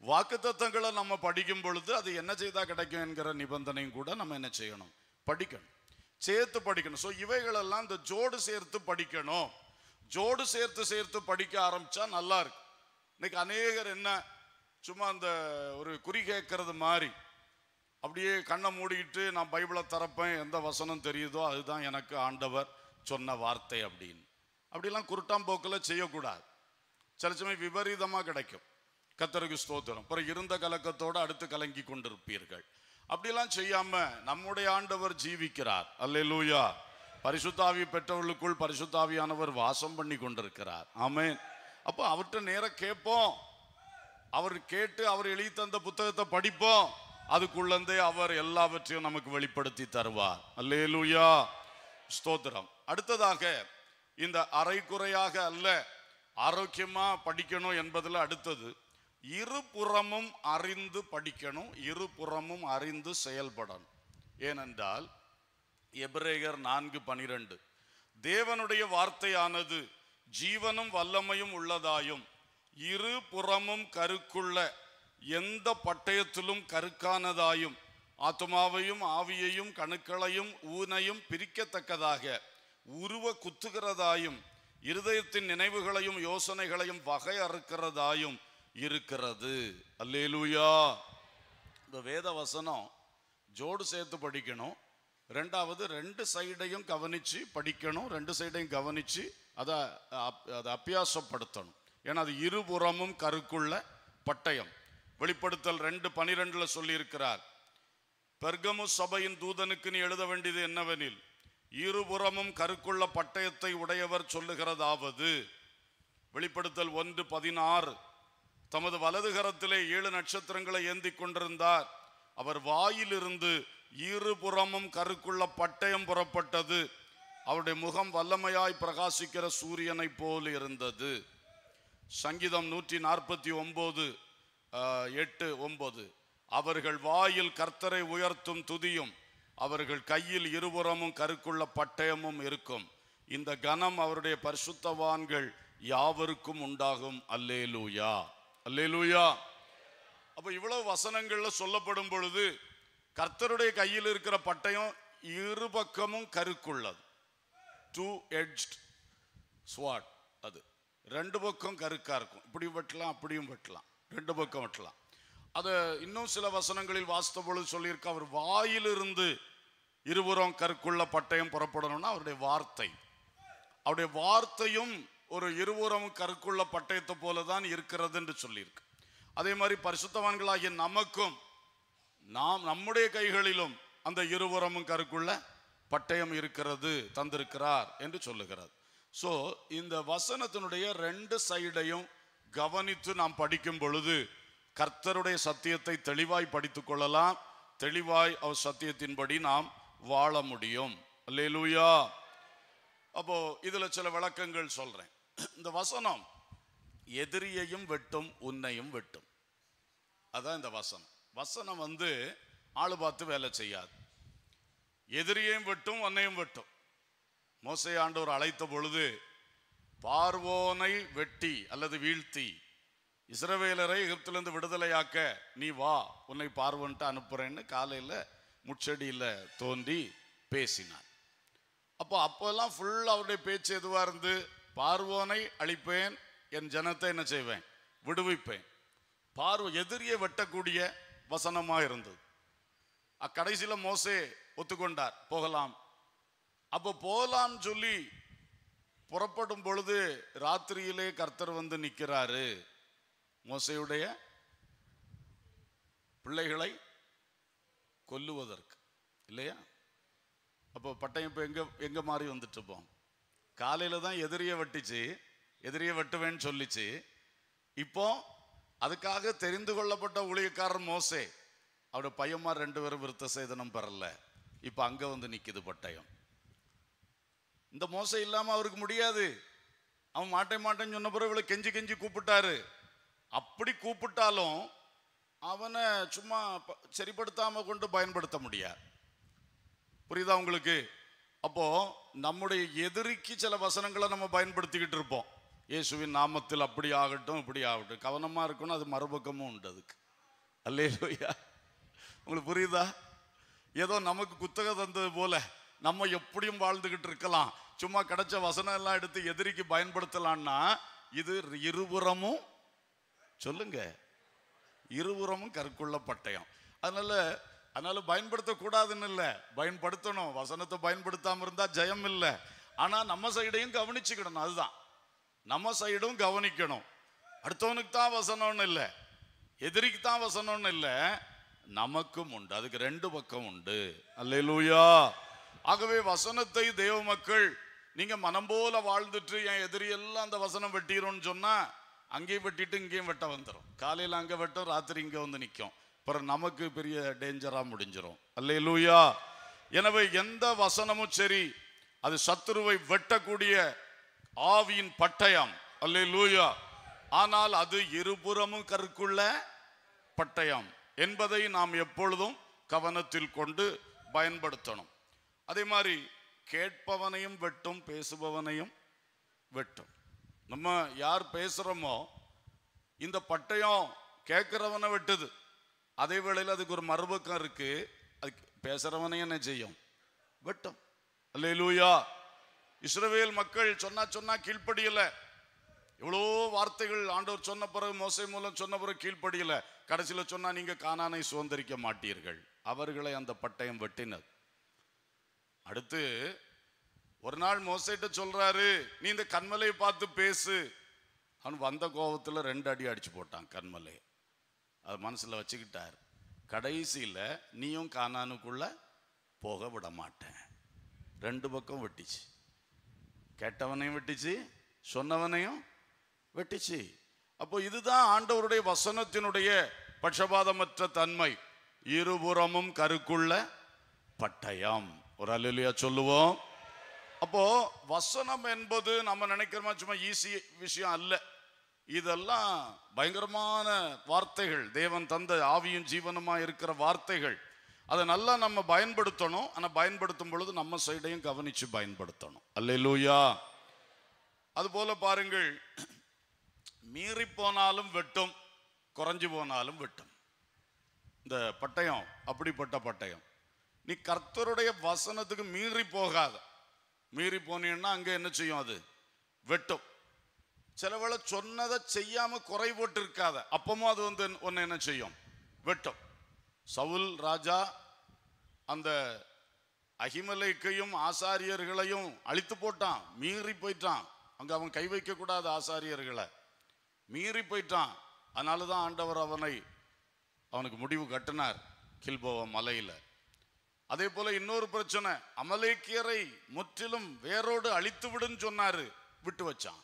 Speaker 1: வாக்கு தத்துவங்களை நம்ம படிக்கும் பொழுது அது என்ன செய்தால் கிடைக்கும் என்கிற நிபந்தனையும் கூட நம்ம என்ன செய்யணும் படிக்கணும் சேர்த்து படிக்கணும் ஸோ இவைகளெல்லாம் இந்த ஜோடு சேர்த்து படிக்கணும் ஜோடு சேர்த்து சேர்த்து படிக்க ஆரம்பிச்சா நல்லா இருக்கு இன்னைக்கு அநேகர் என்ன சும்மா அந்த ஒரு குறி கேட்கறது மாதிரி அப்படியே கண்ணை மூடிக்கிட்டு நான் பைபிளை தரப்பேன் எந்த வசனம் தெரியுதோ அதுதான் எனக்கு ஆண்டவர் சொன்ன வார்த்தை அப்படின்னு அப்படிலாம் போக்கில் செய்யக்கூடாது சில சமயம் விபரீதமாக கிடைக்கும் கத்தருக்கு ஸ்தோத்திரம் அப்புறம் இருந்த கலக்கத்தோடு அடுத்து கலங்கி கொண்டிருப்பீர்கள் அப்படிலாம் செய்யாம நம்முடைய ஆண்டவர் ஜீவிக்கிறார் லூயா பரிசுத்தாவி பெற்றவர்களுக்குள் பரிசுத்தாவியானவர் வாசம் பண்ணி கொண்டிருக்கிறார் ஆமேன் அப்போ அவர்கிட்ட நேர கேட்போம் அவர் கேட்டு அவர் எழுதி தந்த புத்தகத்தை படிப்போம் அதுக்குள்ளந்தே அவர் எல்லாவற்றையும் நமக்கு வெளிப்படுத்தி தருவார் அல்லேலூயா ஸ்தோத்திரம் அடுத்ததாக இந்த அரைக்குறையாக அல்ல ஆரோக்கியமாக படிக்கணும் என்பதில் அடுத்தது இருபுறமும் அறிந்து படிக்கணும் இருபுறமும் அறிந்து செயல்படணும் ஏனென்றால் எபிரேகர் நான்கு பனிரெண்டு தேவனுடைய வார்த்தையானது ஜீவனும் வல்லமையும் உள்ளதாயும் இருபுறமும் கருக்குள்ள எந்த பட்டயத்திலும் கருக்கானதாயும் ஆத்மாவையும் ஆவியையும் கணுக்களையும் ஊனையும் பிரிக்கத்தக்கதாக உருவ குத்துகிறதாயும் இருதயத்தின் நினைவுகளையும் யோசனைகளையும் வகை அறுக்கிறதாயும் இருக்கிறது அல்லேலூயா இந்த வேத வசனம் ஜோடு சேர்த்து படிக்கணும் ரெண்டாவது ரெண்டு சைடையும் கவனித்து படிக்கணும் ரெண்டு சைடையும் கவனித்து அதை அதை அபியாசப்படுத்தணும் ஏன்னா அது இருபுறமும் கருக்குள்ள பட்டயம் வெளிப்படுத்தல் ரெண்டு பனிரெண்டில் சொல்லியிருக்கிறார் பெர்கமு சபையின் தூதனுக்கு நீ எழுத வேண்டியது என்னவெனில் இருபுறமும் கருக்குள்ள பட்டயத்தை உடையவர் சொல்லுகிறதாவது வெளிப்படுத்தல் ஒன்று பதினாறு தமது வலதுகரத்திலே ஏழு நட்சத்திரங்களை ஏந்தி கொண்டிருந்தார் அவர் வாயிலிருந்து இருபுறமும் கருக்குள்ள பட்டயம் புறப்பட்டது அவருடைய முகம் வல்லமையாய் பிரகாசிக்கிற சூரியனை போல் இருந்தது சங்கீதம் நூற்றி நாற்பத்தி ஒம்பது எட்டு ஒம்பது அவர்கள் வாயில் கர்த்தரை உயர்த்தும் துதியும் அவர்கள் கையில் இருபுறமும் கருக்குள்ள பட்டயமும் இருக்கும் இந்த கனம் அவருடைய பரிசுத்தவான்கள் யாவருக்கும் உண்டாகும் அல்லே லூயா அல்லே லூயா அப்போ இவ்வளவு வசனங்களில் சொல்லப்படும் பொழுது கர்த்தருடைய கையில் இருக்கிற பட்டயம் இருபக்கமும் கருக்குள்ளது டூ எட்ஜ் ஸ்வாட் அது ரெண்டு பக்கம் கருக்காக இருக்கும் இப்படி வெட்டலாம் அப்படியும் வெட்டலாம் ரெண்டு பக்கம் வெட்டலாம் அது இன்னும் சில வசனங்களில் பொழுது சொல்லியிருக்க அவர் வாயிலிருந்து இருபுறம் கற்குள்ள பட்டயம் புறப்படணும்னா அவருடைய வார்த்தை அவருடைய வார்த்தையும் ஒரு இருபுறம் கற்குள்ள பட்டயத்தை போல தான் இருக்கிறது என்று சொல்லியிருக்கு அதே மாதிரி பரிசுத்தவான்களாகிய நமக்கும் நாம் நம்முடைய கைகளிலும் அந்த இருபுறமும் கருக்குள்ள பட்டயம் இருக்கிறது தந்திருக்கிறார் என்று சொல்லுகிறார் ஸோ இந்த வசனத்தினுடைய ரெண்டு சைடையும் கவனித்து நாம் படிக்கும் பொழுது கர்த்தருடைய சத்தியத்தை தெளிவாய் படித்து கொள்ளலாம் தெளிவாய் அவர் சத்தியத்தின்படி நாம் வாழ முடியும் அல்லேலூயா அப்போ இதுல சில விளக்கங்கள் சொல்றேன் இந்த வசனம் எதிரியையும் வெட்டும் உன்னையும் வெட்டும் அதான் இந்த வசனம் வசனம் வந்து ஆளு பார்த்து வேலை செய்யாது எதிரியையும் வெட்டும் உன்னையும் வெட்டும் மோசையாண்டவர் அழைத்த பொழுது பார்வோனை வெட்டி அல்லது வீழ்த்தி இஸ்ரவேலரை எகிப்திலேருந்து விடுதலையாக்க நீ வா உன்னை பார்வன்ட்டு அனுப்புகிறேன்னு காலையில் முச்செடியில் தோண்டி பேசினார் அப்போ அப்போல்லாம் ஃபுல் அவருடைய பேச்சு எதுவாக இருந்து பார்வோனை அழிப்பேன் என் ஜனத்தை என்ன செய்வேன் விடுவிப்பேன் பார்வை எதிரியை வெட்டக்கூடிய வசனமாக இருந்தது அக்கடைசியில் மோசே ஒத்துக்கொண்டார் போகலாம் அப்போ போகலாம் சொல்லி புறப்படும் பொழுது ராத்திரியிலே கர்த்தர் வந்து நிற்கிறாரு மோசையுடைய பிள்ளைகளை கொல்லுவதற்கு இல்லையா அப்போ பட்டயம் இப்போ எங்கே எங்கே மாறி வந்துட்டுருப்போம் காலையில் தான் எதிரியை வெட்டிச்சு எதிரியை வெட்டுவேன்னு சொல்லிச்சு இப்போ அதுக்காக தெரிந்து கொள்ளப்பட்ட ஊழியக்காரர் மோசே பையன் மாதிரி ரெண்டு பேரும் விருத்த சேதனம் பெறல இப்போ அங்கே வந்து நிற்கிது பட்டயம் இந்த மோசை இல்லாமல் அவருக்கு முடியாது அவன் மாட்டேன் மாட்டேன்னு சொன்ன பிறகு கெஞ்சி கெஞ்சி கூப்பிட்டாரு அப்படி கூப்பிட்டாலும் அவனை சும்மா சரிப்படுத்தாமல் கொண்டு பயன்படுத்த முடியாது புரியுதா உங்களுக்கு அப்போது நம்முடைய எதிரிக்கு சில வசனங்களை நம்ம பயன்படுத்திக்கிட்டு இருப்போம் இயேசுவின் நாமத்தில் அப்படி ஆகட்டும் இப்படி ஆகட்டும் கவனமாக இருக்கணும் அது மறுபக்கமும் உண்டு அதுக்கு அல்லையா உங்களுக்கு புரியுதா ஏதோ நமக்கு குத்தகம் தந்தது போல நம்ம எப்படியும் வாழ்ந்துக்கிட்டு இருக்கலாம் சும்மா கிடைச்ச வசனம் எல்லாம் எடுத்து எதிரிக்கு பயன்படுத்தலான்னா இது இருபுறமும் சொல்லுங்க இருபுறமும் கற்குள்ள பட்டயம் அதனால அதனால பயன்படுத்தக்கூடாதுன்னு இல்லை பயன்படுத்தணும் வசனத்தை பயன்படுத்தாமல் இருந்தால் ஜெயம் இல்லை ஆனா நம்ம சைடையும் கவனிச்சுக்கிடணும் அதுதான் நம்ம சைடும் கவனிக்கணும் அடுத்தவனுக்கு தான் வசனம்னு இல்லை எதிரிக்கு தான் வசனம்னு இல்லை நமக்கும் உண்டு அதுக்கு ரெண்டு பக்கம் உண்டு அல்லூயா ஆகவே வசனத்தை தெய்வ மக்கள் நீங்க மனம் போல வாழ்ந்துட்டு என் எதிரியெல்லாம் அந்த வசனம் வெட்டிடும்னு சொன்னா அங்கேயும் வெட்டிட்டு இங்கேயும் வெட்ட வந்துடும் காலையில் அங்கே வெட்டும் ராத்திரி இங்கே வந்து நிற்கும் அப்புறம் நமக்கு பெரிய டேஞ்சராக முடிஞ்சிடும் அல்லே லூயா எனவே எந்த வசனமும் சரி அது சத்துருவை வெட்டக்கூடிய ஆவியின் பட்டயம் அல்லே லூயா ஆனால் அது இருபுறமும் கருக்குள்ள பட்டயம் என்பதை நாம் எப்பொழுதும் கவனத்தில் கொண்டு பயன்படுத்தணும் அதே மாதிரி கேட்பவனையும் வெட்டும் பேசுபவனையும் வெட்டும் நம்ம யார் பேசுகிறோமோ இந்த பட்டயம் கேட்குறவனை வெட்டுது அதே வேளையில் அதுக்கு ஒரு மறுபக்கம் இருக்கு அது பேசுறவனே என்ன செய்யும் வெட்டும் அல்ல இஸ்ரவேல் மக்கள் சொன்னா சொன்னா கீழ்ப்படியல எவ்வளோ வார்த்தைகள் ஆண்டவர் சொன்ன பிறகு மோசை மூலம் சொன்ன பிறகு கீழ்ப்படியல கடைசியில் சொன்னா நீங்க காணானை சுதந்திரிக்க மாட்டீர்கள் அவர்களை அந்த பட்டயம் வெட்டினர் அடுத்து ஒரு நாள் மோசைட்ட சொல்றாரு நீ இந்த கண்மலையை பார்த்து பேசு அவன் வந்த கோபத்தில் ரெண்டு அடி அடிச்சு போட்டான் கண்மலை அது மனசில் வச்சுக்கிட்டார் கடைசியில் நீயும் காணானுக்குள்ள போக விட மாட்டேன் ரெண்டு பக்கம் வெட்டிச்சு கெட்டவனையும் வெட்டிச்சு சொன்னவனையும் வெட்டிச்சு அப்போ இதுதான் ஆண்டவருடைய வசனத்தினுடைய பட்சபாதமற்ற தன்மை இருபுறமும் கருக்குள்ள பட்டயம் ஒரு அலுலியா சொல்லுவோம் அப்போ வசனம் என்பது நம்ம நினைக்கிற மாதிரி சும்மா ஈஸி விஷயம் அல்ல இதெல்லாம் பயங்கரமான வார்த்தைகள் தேவன் தந்த ஆவியும் ஜீவனுமா இருக்கிற வார்த்தைகள் அதை நல்லா நம்ம பயன்படுத்தணும் ஆனால் பயன்படுத்தும் பொழுது நம்ம சைடையும் கவனித்து பயன்படுத்தணும் அல்லையிலூயா அதுபோல பாருங்கள் மீறி போனாலும் வெட்டும் குறைஞ்சு போனாலும் வெட்டும் இந்த பட்டயம் அப்படிப்பட்ட பட்டயம் நீ கர்த்தருடைய வசனத்துக்கு மீறி போகாத மீறி போனீங்கன்னா அங்கே என்ன செய்யும் அது வெட்டும் சிலவேளை சொன்னதை செய்யாமல் குறை போட்டு இருக்காத அப்பமும் அது வந்து ஒன்று என்ன செய்யும் வெட்டும் சவுல் ராஜா அந்த அகிமலைக்கையும் ஆசாரியர்களையும் அழித்து போட்டான் மீறி போயிட்டான் அங்கே அவன் கை வைக்கக்கூடாது ஆசாரியர்களை மீறி போயிட்டான் அதனால தான் ஆண்டவர் அவனை அவனுக்கு முடிவு கட்டினார் கில்போவ மலையில் அதே போல இன்னொரு பிரச்சனை அமலேக்கியரை முற்றிலும் வேரோடு அழித்து விடுன்னு சொன்னாரு விட்டு வச்சான்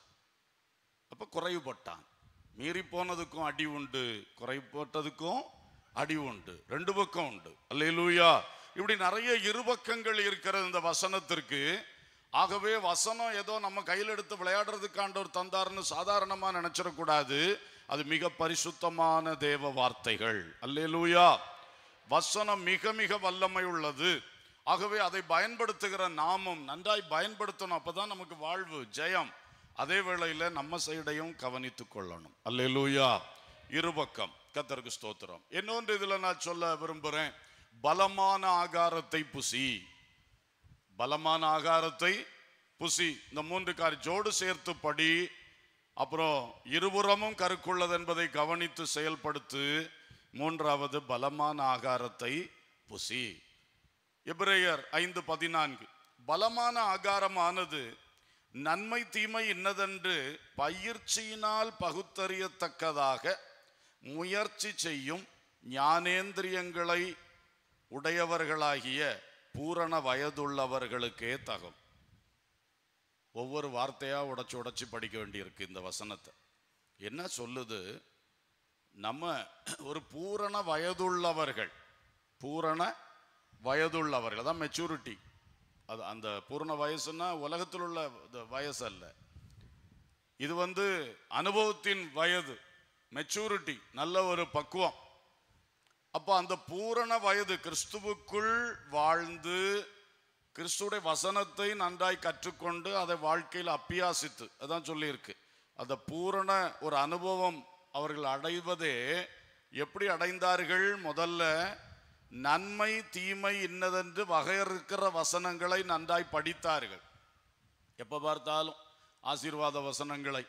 Speaker 1: அப்ப குறைவுபட்டான் மீறி போனதுக்கும் அடி உண்டு குறைவு போட்டதுக்கும் அடி உண்டு ரெண்டு பக்கம் உண்டு அல்லையிலூயா இப்படி நிறைய இருபக்கங்கள் இருக்கிறது இந்த வசனத்திற்கு ஆகவே வசனம் ஏதோ நம்ம கையில் எடுத்து விளையாடுறதுக்காண்டவர் தந்தார்னு சாதாரணமாக நினச்சிடக்கூடாது அது மிக பரிசுத்தமான தேவ வார்த்தைகள் அல்லேலூயா வசனம் மிக மிக வல்லமை உள்ளது ஆகவே அதை பயன்படுத்துகிற நாமும் நன்றாய் பயன்படுத்தணும் அப்போதான் நமக்கு வாழ்வு ஜெயம் அதே வேளையில் நம்ம சைடையும் கவனித்து கொள்ளணும் அல்லூயா இருபக்கம் கத்தருக்கு ஸ்தோத்திரம் இன்னொன்று இதில் நான் சொல்ல விரும்புகிறேன் பலமான ஆகாரத்தை புசி பலமான ஆகாரத்தை புசி இந்த மூன்று கார் ஜோடு சேர்த்து படி அப்புறம் இருபுறமும் கருக்குள்ளது என்பதை கவனித்து செயல்படுத்து மூன்றாவது பலமான ஆகாரத்தை புசி எப்ரேயர் ஐந்து பதினான்கு பலமான ஆகாரமானது நன்மை தீமை இன்னதென்று பயிற்சியினால் பகுத்தறியத்தக்கதாக முயற்சி செய்யும் ஞானேந்திரியங்களை உடையவர்களாகிய பூரண வயதுள்ளவர்களுக்கே தகும் ஒவ்வொரு வார்த்தையாக உடச்சி உடச்சி படிக்க வேண்டியிருக்கு இந்த வசனத்தை என்ன சொல்லுது நம்ம ஒரு பூரண வயதுள்ளவர்கள் பூரண வயதுள்ளவர்கள் அதான் மெச்சூரிட்டி அது அந்த பூரண வயசுன்னா உலகத்தில் உள்ள வயசு அல்ல இது வந்து அனுபவத்தின் வயது மெச்சூரிட்டி நல்ல ஒரு பக்குவம் அப்போ அந்த பூரண வயது கிறிஸ்துவுக்குள் வாழ்ந்து கிறிஸ்துடைய வசனத்தை நன்றாய் கற்றுக்கொண்டு அதை வாழ்க்கையில் அப்பியாசித்து அதான் சொல்லியிருக்கு அந்த பூரண ஒரு அனுபவம் அவர்கள் அடைவது எப்படி அடைந்தார்கள் முதல்ல நன்மை தீமை இன்னதென்று வகையறுக்கிற வசனங்களை நன்றாய் படித்தார்கள் எப்போ பார்த்தாலும் ஆசீர்வாத வசனங்களை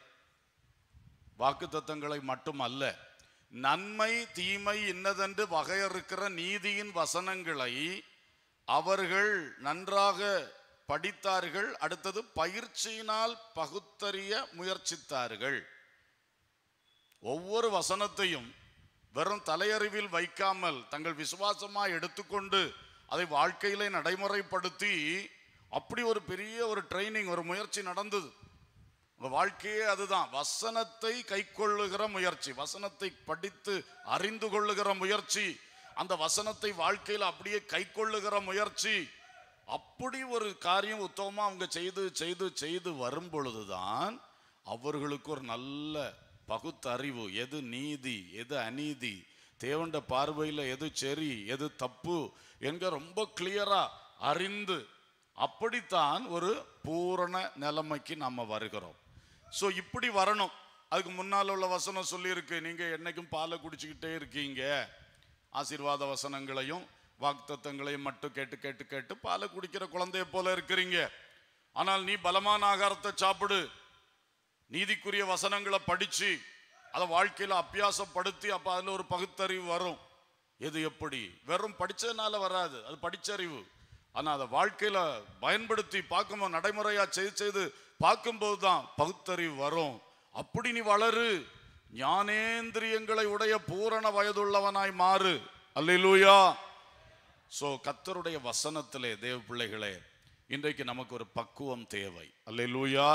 Speaker 1: வாக்கு மட்டும் மட்டுமல்ல நன்மை தீமை இன்னதென்று வகையறுக்கிற நீதியின் வசனங்களை அவர்கள் நன்றாக படித்தார்கள் அடுத்தது பயிற்சியினால் பகுத்தறிய முயற்சித்தார்கள் ஒவ்வொரு வசனத்தையும் வெறும் தலையறிவில் வைக்காமல் தங்கள் விசுவாசமாக எடுத்துக்கொண்டு அதை வாழ்க்கையிலே நடைமுறைப்படுத்தி அப்படி ஒரு பெரிய ஒரு ட்ரைனிங் ஒரு முயற்சி நடந்தது உங்கள் வாழ்க்கையே அதுதான் வசனத்தை கை கொள்ளுகிற முயற்சி வசனத்தை படித்து அறிந்து கொள்ளுகிற முயற்சி அந்த வசனத்தை வாழ்க்கையில் அப்படியே கை கொள்ளுகிற முயற்சி அப்படி ஒரு காரியம் உத்தமமாக அவங்க செய்து செய்து செய்து வரும் பொழுதுதான் அவர்களுக்கு ஒரு நல்ல பகுத்தறிவு எது நீதி எது அநீதி தேவண்ட பார்வையில் எது சரி எது தப்பு என்க ரொம்ப கிளியராக அறிந்து அப்படித்தான் ஒரு பூரண நிலைமைக்கு நம்ம வருகிறோம் ஸோ இப்படி வரணும் அதுக்கு முன்னால் உள்ள வசனம் சொல்லியிருக்கு நீங்கள் என்றைக்கும் பாலை குடிச்சிக்கிட்டே இருக்கீங்க ஆசீர்வாத வசனங்களையும் வாக்தத்தங்களையும் மட்டும் கேட்டு கேட்டு கேட்டு பாலை குடிக்கிற குழந்தைய போல இருக்கிறீங்க ஆனால் நீ பலமான ஆகாரத்தை சாப்பிடு நீதிக்குரிய வசனங்களை படித்து அதை வாழ்க்கையில் அபியாசப்படுத்தி அப்போ அதில் ஒரு பகுத்தறிவு வரும் எது எப்படி வெறும் படித்ததுனால வராது அது படிச்சறிவு ஆனால் அதை வாழ்க்கையில் பயன்படுத்தி பார்க்கும்போது நடைமுறையாக செய்து செய்து பார்க்கும்போது தான் பகுத்தறிவு வரும் அப்படி நீ வளரு ஞானேந்திரியங்களை உடைய பூரண வயதுள்ளவனாய் மாறு அல்லூயா ஸோ கத்தருடைய வசனத்திலே தேவ பிள்ளைகளே இன்றைக்கு நமக்கு ஒரு பக்குவம் தேவை அல்லூயா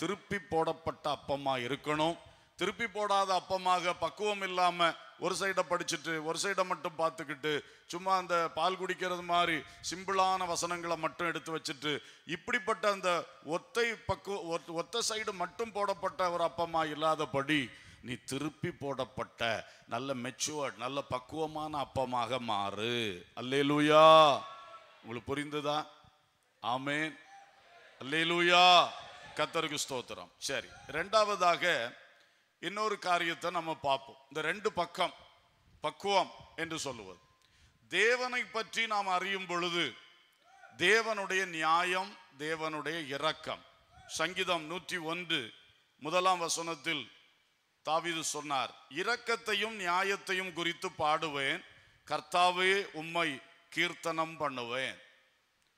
Speaker 1: திருப்பி போடப்பட்ட அப்பமா இருக்கணும் திருப்பி போடாத அப்பமாக பக்குவம் இல்லாமல் ஒரு சைடை படிச்சுட்டு ஒரு சைடை மட்டும் பார்த்துக்கிட்டு சும்மா அந்த பால் குடிக்கிறது மாதிரி சிம்பிளான வசனங்களை மட்டும் எடுத்து வச்சுட்டு இப்படிப்பட்ட அந்த ஒத்தை பக்கு ஒத்த சைடு மட்டும் போடப்பட்ட ஒரு அப்பமா இல்லாதபடி நீ திருப்பி போடப்பட்ட நல்ல மெச்சுவர்ட் நல்ல பக்குவமான அப்பமாக மாறு அல்லே லூயா உங்களுக்கு புரிந்துதா ஆமேன் லூயா கத்தருக்கு ஸ்தோத்திரம் சரி ரெண்டாவதாக இன்னொரு காரியத்தை நம்ம பார்ப்போம் இந்த ரெண்டு பக்கம் பக்குவம் என்று சொல்லுவது தேவனை பற்றி நாம் அறியும் பொழுது தேவனுடைய நியாயம் தேவனுடைய இரக்கம் சங்கீதம் நூற்றி ஒன்று முதலாம் வசனத்தில் தாவிது சொன்னார் இரக்கத்தையும் நியாயத்தையும் குறித்து பாடுவேன் கர்த்தாவே உம்மை கீர்த்தனம் பண்ணுவேன்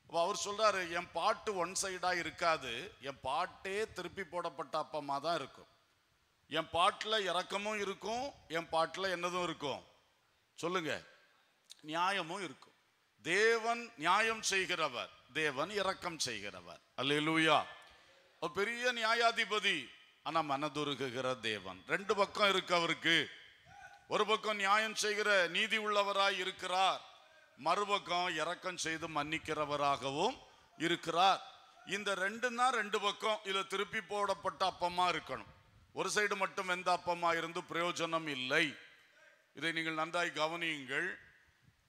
Speaker 1: அப்போ அவர் சொல்கிறாரு என் பாட்டு ஒன் சைடாக இருக்காது என் பாட்டே திருப்பி போடப்பட்ட அப்பமாக தான் இருக்கும் என் பாட்டில் இறக்கமும் இருக்கும் என் பாட்டில் என்னதும் இருக்கும் சொல்லுங்க நியாயமும் இருக்கும் தேவன் நியாயம் செய்கிறவர் தேவன் இரக்கம் செய்கிறவர் அல்லூயா பெரிய நியாயாதிபதி ஆனால் மனதுருகுகிற தேவன் ரெண்டு பக்கம் இருக்கு அவருக்கு ஒரு பக்கம் நியாயம் செய்கிற நீதி உள்ளவராய் இருக்கிறார் மறுபக்கம் இறக்கம் செய்து மன்னிக்கிறவராகவும் இருக்கிறார் இந்த ரெண்டுன்னா ரெண்டு பக்கம் இதில் திருப்பி போடப்பட்ட அப்பமாக இருக்கணும் ஒரு சைடு மட்டும் வெந்த அப்பமாக இருந்து பிரயோஜனம் இல்லை இதை நீங்கள் நன்றாய் கவனியுங்கள்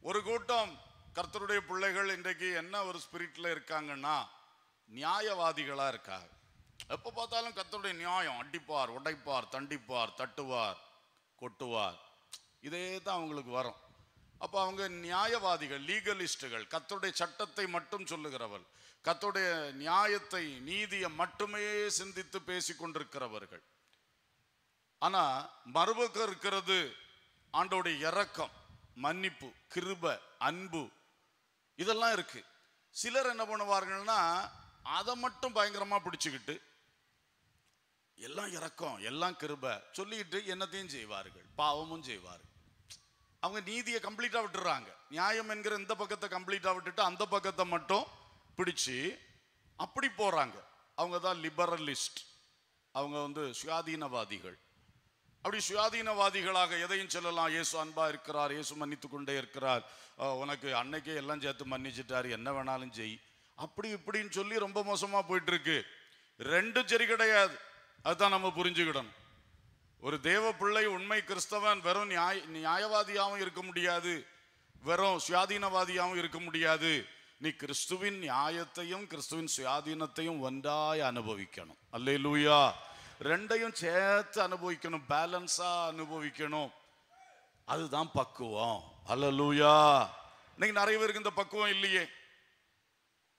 Speaker 1: ஒரு கூட்டம் கர்த்தருடைய பிள்ளைகள் இன்றைக்கு என்ன ஒரு ஸ்பிரிட்டில் இருக்காங்கன்னா நியாயவாதிகளாக இருக்காங்க எப்போ பார்த்தாலும் கர்த்தருடைய நியாயம் அடிப்பார் உடைப்பார் தண்டிப்பார் தட்டுவார் கொட்டுவார் இதே தான் அவங்களுக்கு வரும் அப்போ அவங்க நியாயவாதிகள் லீகலிஸ்டுகள் கத்தோடைய சட்டத்தை மட்டும் சொல்லுகிறவள் கத்தோடைய நியாயத்தை நீதியை மட்டுமே சிந்தித்து பேசி கொண்டிருக்கிறவர்கள் ஆனால் மறுபக்கம் இருக்கிறது ஆண்டோடைய இறக்கம் மன்னிப்பு கிருப அன்பு இதெல்லாம் இருக்கு சிலர் என்ன பண்ணுவார்கள்னா அதை மட்டும் பயங்கரமாக பிடிச்சிக்கிட்டு எல்லாம் இறக்கம் எல்லாம் கிருப சொல்லிக்கிட்டு என்னத்தையும் செய்வார்கள் பாவமும் செய்வார்கள் அவங்க நீதியை கம்ப்ளீட்டாக விட்டுறாங்க நியாயம் என்கிற இந்த பக்கத்தை கம்ப்ளீட்டாக விட்டுட்டு அந்த பக்கத்தை மட்டும் பிடிச்சு அப்படி போகிறாங்க அவங்க தான் லிபரலிஸ்ட் அவங்க வந்து சுயாதீனவாதிகள் அப்படி சுயாதீனவாதிகளாக எதையும் சொல்லலாம் இயேசு அன்பா இருக்கிறார் இயேசு மன்னித்து கொண்டே இருக்கிறார் உனக்கு அன்னைக்கே எல்லாம் சேர்த்து மன்னிச்சிட்டார் என்ன வேணாலும் செய் அப்படி இப்படின்னு சொல்லி ரொம்ப மோசமாக போயிட்டுருக்கு ரெண்டும் சரி கிடையாது அதுதான் நம்ம புரிஞ்சுக்கிடணும் ஒரு தேவ பிள்ளை உண்மை கிறிஸ்தவன் வெறும் நியாய நியாயவாதியாகவும் இருக்க முடியாது வெறும் சுயாதீனவாதியாகவும் இருக்க முடியாது நீ கிறிஸ்துவின் நியாயத்தையும் கிறிஸ்துவின் சுயாதீனத்தையும் ஒன்றாய் அனுபவிக்கணும் அல்லே லூயா ரெண்டையும் சேர்த்து அனுபவிக்கணும் பேலன்ஸாக அனுபவிக்கணும் அதுதான் பக்குவம் அல்ல லூயா இன்னைக்கு நிறைய பேருக்கு இந்த பக்குவம் இல்லையே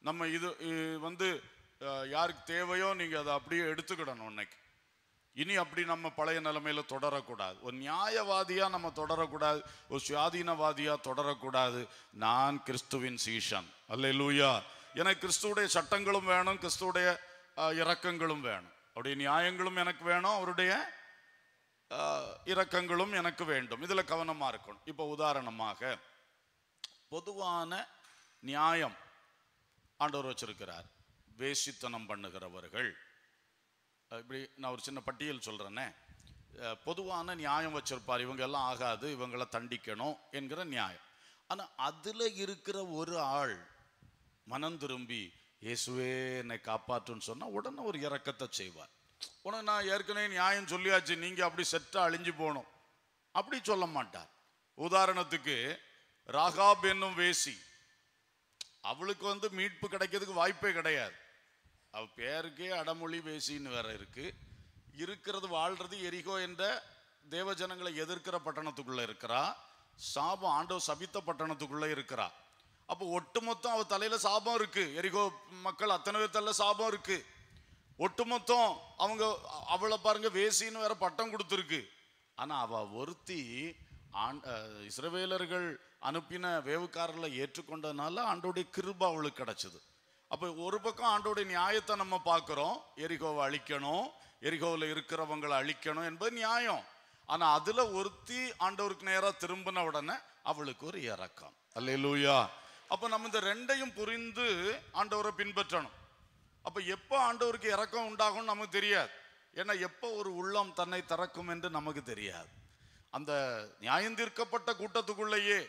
Speaker 1: நம்ம இது வந்து யாருக்கு தேவையோ நீங்கள் அதை அப்படியே எடுத்துக்கிடணும் இன்னைக்கு இனி அப்படி நம்ம பழைய நிலைமையில தொடரக்கூடாது ஒரு நியாயவாதியா நம்ம தொடரக்கூடாது ஒரு சுயாதீனவாதியா தொடரக்கூடாது நான் கிறிஸ்துவின் சீஷன் அல்ல லூயா எனக்கு கிறிஸ்துடைய சட்டங்களும் வேணும் கிறிஸ்துடைய இறக்கங்களும் வேணும் அப்படி நியாயங்களும் எனக்கு வேணும் அவருடைய இறக்கங்களும் எனக்கு வேண்டும் இதில் கவனமாக இருக்கணும் இப்போ உதாரணமாக பொதுவான நியாயம் ஆண்டவர் வச்சிருக்கிறார் வேசித்தனம் பண்ணுகிறவர்கள் இப்படி நான் ஒரு சின்ன பட்டியல் சொல்கிறேன்னே பொதுவான நியாயம் வச்சுருப்பார் இவங்க எல்லாம் ஆகாது இவங்களை தண்டிக்கணும் என்கிற நியாயம் ஆனால் அதில் இருக்கிற ஒரு ஆள் மனம் திரும்பி இயேசுவே என்னை காப்பாற்றுன்னு சொன்னால் உடனே ஒரு இறக்கத்தை செய்வார் உடனே நான் ஏற்கனவே நியாயம் சொல்லியாச்சு நீங்கள் அப்படி செட்டாக அழிஞ்சு போகணும் அப்படி சொல்ல மாட்டார் உதாரணத்துக்கு ராகாப் என்னும் வேசி அவளுக்கு வந்து மீட்பு கிடைக்கிறதுக்கு வாய்ப்பே கிடையாது அவ பேருக்கே அடமொழி பேசின்னு வேற இருக்கு இருக்கிறது வாழ்றது எரிகோ என்ற தேவஜனங்களை எதிர்க்கிற பட்டணத்துக்குள்ளே இருக்கிறா சாபம் ஆண்டோ சபித்த பட்டணத்துக்குள்ளே இருக்கிறா அப்போ ஒட்டுமொத்தம் அவள் தலையில் சாபம் இருக்குது எரிகோ மக்கள் அத்தனை பேர் சாபம் இருக்குது ஒட்டுமொத்தம் அவங்க அவளை பாருங்க வேசின்னு வேற பட்டம் கொடுத்துருக்கு ஆனால் அவள் ஒருத்தி இஸ்ரவேலர்கள் அனுப்பின வேவுக்காரர்களை ஏற்றுக்கொண்டதுனால ஆண்டோடைய கிருபா அவளுக்கு கிடைச்சது அப்போ ஒரு பக்கம் ஆண்டோடைய நியாயத்தை நம்ம பார்க்குறோம் எரிகோவை அழிக்கணும் எரிகோவில் இருக்கிறவங்களை அழிக்கணும் என்பது நியாயம் ஆனால் அதில் ஒருத்தி ஆண்டவருக்கு நேராக திரும்பின உடனே அவளுக்கு ஒரு இறக்கம் அல்லையிலூயா அப்போ நம்ம இந்த ரெண்டையும் புரிந்து ஆண்டவரை பின்பற்றணும் அப்போ எப்போ ஆண்டவருக்கு இறக்கம் உண்டாகும்னு நமக்கு தெரியாது ஏன்னா எப்போ ஒரு உள்ளம் தன்னை திறக்கும் என்று நமக்கு தெரியாது அந்த நியாயம் தீர்க்கப்பட்ட கூட்டத்துக்குள்ளேயே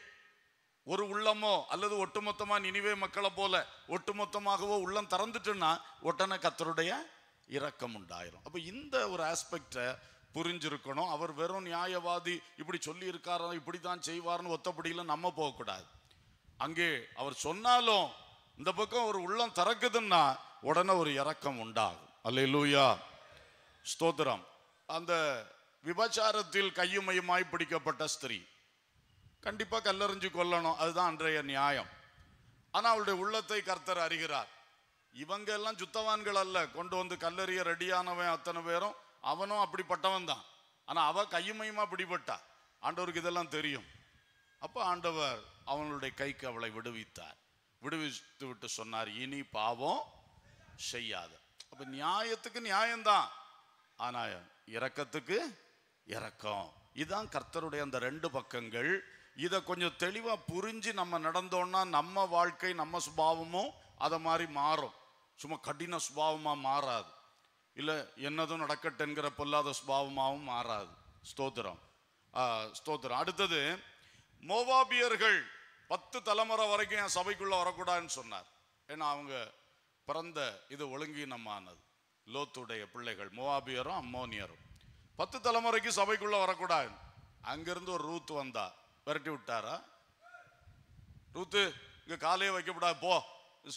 Speaker 1: ஒரு உள்ளமோ அல்லது ஒட்டுமொத்தமா நினைவே மக்களை போல ஒட்டுமொத்தமாகவோ உள்ளம் திறந்துட்டுன்னா உடனே கத்தருடைய இரக்கம் உண்டாயிரும் அப்போ இந்த ஒரு ஆஸ்பெக்டை புரிஞ்சிருக்கணும் அவர் வெறும் நியாயவாதி இப்படி சொல்லி இருக்காரோ இப்படி தான் செய்வார்னு ஒத்தப்படியில் நம்ம போகக்கூடாது அங்கே அவர் சொன்னாலும் இந்த பக்கம் ஒரு உள்ளம் திறக்குதுன்னா உடனே ஒரு இறக்கம் உண்டாகும் அல்ல லூயா ஸ்தோத்திரம் அந்த விபச்சாரத்தில் கையுமையுமாய் பிடிக்கப்பட்ட ஸ்திரீ கண்டிப்பாக கல்லறிஞ்சு கொல்லணும் அதுதான் அன்றைய நியாயம் ஆனால் அவளுடைய உள்ளத்தை கர்த்தர் அறிகிறார் இவங்க எல்லாம் சுத்தவான்கள் அல்ல கொண்டு வந்து கல்லறிய ரெடியானவன் அத்தனை பேரும் அவனும் அப்படிப்பட்டவன் தான் ஆனால் அவள் கையுமையுமா பிடிபட்டா ஆண்டவருக்கு இதெல்லாம் தெரியும் அப்போ ஆண்டவர் அவனுடைய கைக்கு அவளை விடுவித்தார் விடுவித்து விட்டு சொன்னார் இனி பாவம் செய்யாது அப்போ நியாயத்துக்கு நியாயம்தான் ஆனால் இறக்கத்துக்கு இறக்கம் இதுதான் கர்த்தருடைய அந்த ரெண்டு பக்கங்கள் இதை கொஞ்சம் தெளிவாக புரிஞ்சு நம்ம நடந்தோம்னா நம்ம வாழ்க்கை நம்ம சுபாவமும் அதை மாதிரி மாறும் சும்மா கடின சுபாவமாக மாறாது இல்லை என்னதும் நடக்கட்டுங்கிற பொல்லாத சுபாவமாகவும் மாறாது ஸ்தோத்திரம் ஸ்தோத்திரம் அடுத்தது மோவாபியர்கள் பத்து தலைமுறை வரைக்கும் என் சபைக்குள்ளே வரக்கூடாதுன்னு சொன்னார் ஏன்னா அவங்க பிறந்த இது ஆனது லோத்துடைய பிள்ளைகள் மோவாபியரும் அம்மோனியரும் பத்து தலைமுறைக்கு சபைக்குள்ளே வரக்கூடாது அங்கேருந்து ஒரு ரூத் வந்தார் விரட்டி விட்டாரா ரூத்து இங்கே காலையே வைக்கப்படாது போ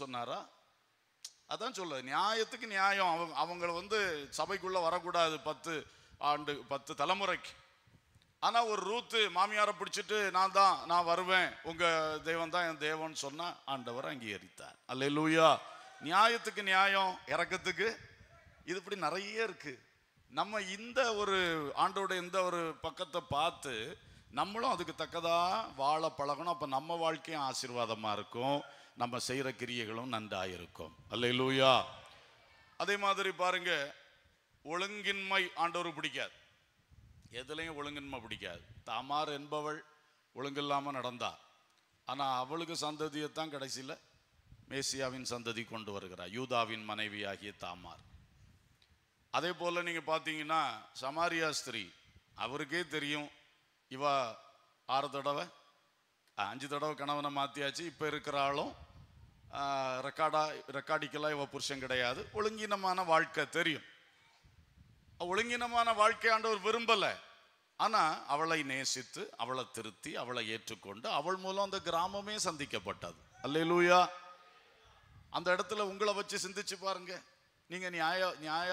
Speaker 1: சொன்னாரா அதான் சொல்ல நியாயத்துக்கு நியாயம் அவங்க அவங்கள வந்து சபைக்குள்ளே வரக்கூடாது பத்து ஆண்டு பத்து தலைமுறைக்கு ஆனால் ஒரு ரூத்து மாமியாரை பிடிச்சிட்டு நான் தான் நான் வருவேன் உங்கள் தெய்வம் தான் என் தெய்வம்னு சொன்னால் ஆண்டவர் அங்கீகரித்தார் அல்ல லூயா நியாயத்துக்கு நியாயம் இறக்கத்துக்கு இது இப்படி நிறைய இருக்குது நம்ம இந்த ஒரு ஆண்டோட இந்த ஒரு பக்கத்தை பார்த்து நம்மளும் அதுக்கு தக்கதாக வாழ பழகணும் அப்போ நம்ம வாழ்க்கையும் ஆசீர்வாதமாக இருக்கும் நம்ம செய்கிற கிரியைகளும் நன்றாக இருக்கும் அல்ல இல்லையா அதே மாதிரி பாருங்க ஒழுங்கின்மை ஆண்டவர் பிடிக்காது எதுலேயும் ஒழுங்கின்மை பிடிக்காது தாமார் என்பவள் ஒழுங்கில்லாமல் நடந்தா ஆனால் அவளுக்கு சந்ததியைத்தான் கடைசியில் மேசியாவின் சந்ததி கொண்டு வருகிறார் யூதாவின் மனைவியாகிய தாமார் அதே போல் நீங்கள் பார்த்தீங்கன்னா சமாரியா அவருக்கே தெரியும் இவா ஆறு தடவை அஞ்சு தடவை கணவனை மாற்றியாச்சு இப்போ இருக்கிற ஆளும் ரெக்கார்டா ரெக்கார்டிக்கெல்லாம் இவ புருஷன் கிடையாது ஒழுங்கினமான வாழ்க்கை தெரியும் ஒழுங்கினமான வாழ்க்கை ஆண்டவர் விரும்பலை ஆனால் அவளை நேசித்து அவளை திருத்தி அவளை ஏற்றுக்கொண்டு அவள் மூலம் அந்த கிராமமே சந்திக்கப்பட்டது அல்லையிலூயா அந்த இடத்துல உங்களை வச்சு சிந்திச்சு பாருங்க நீங்கள் நியாய நியாய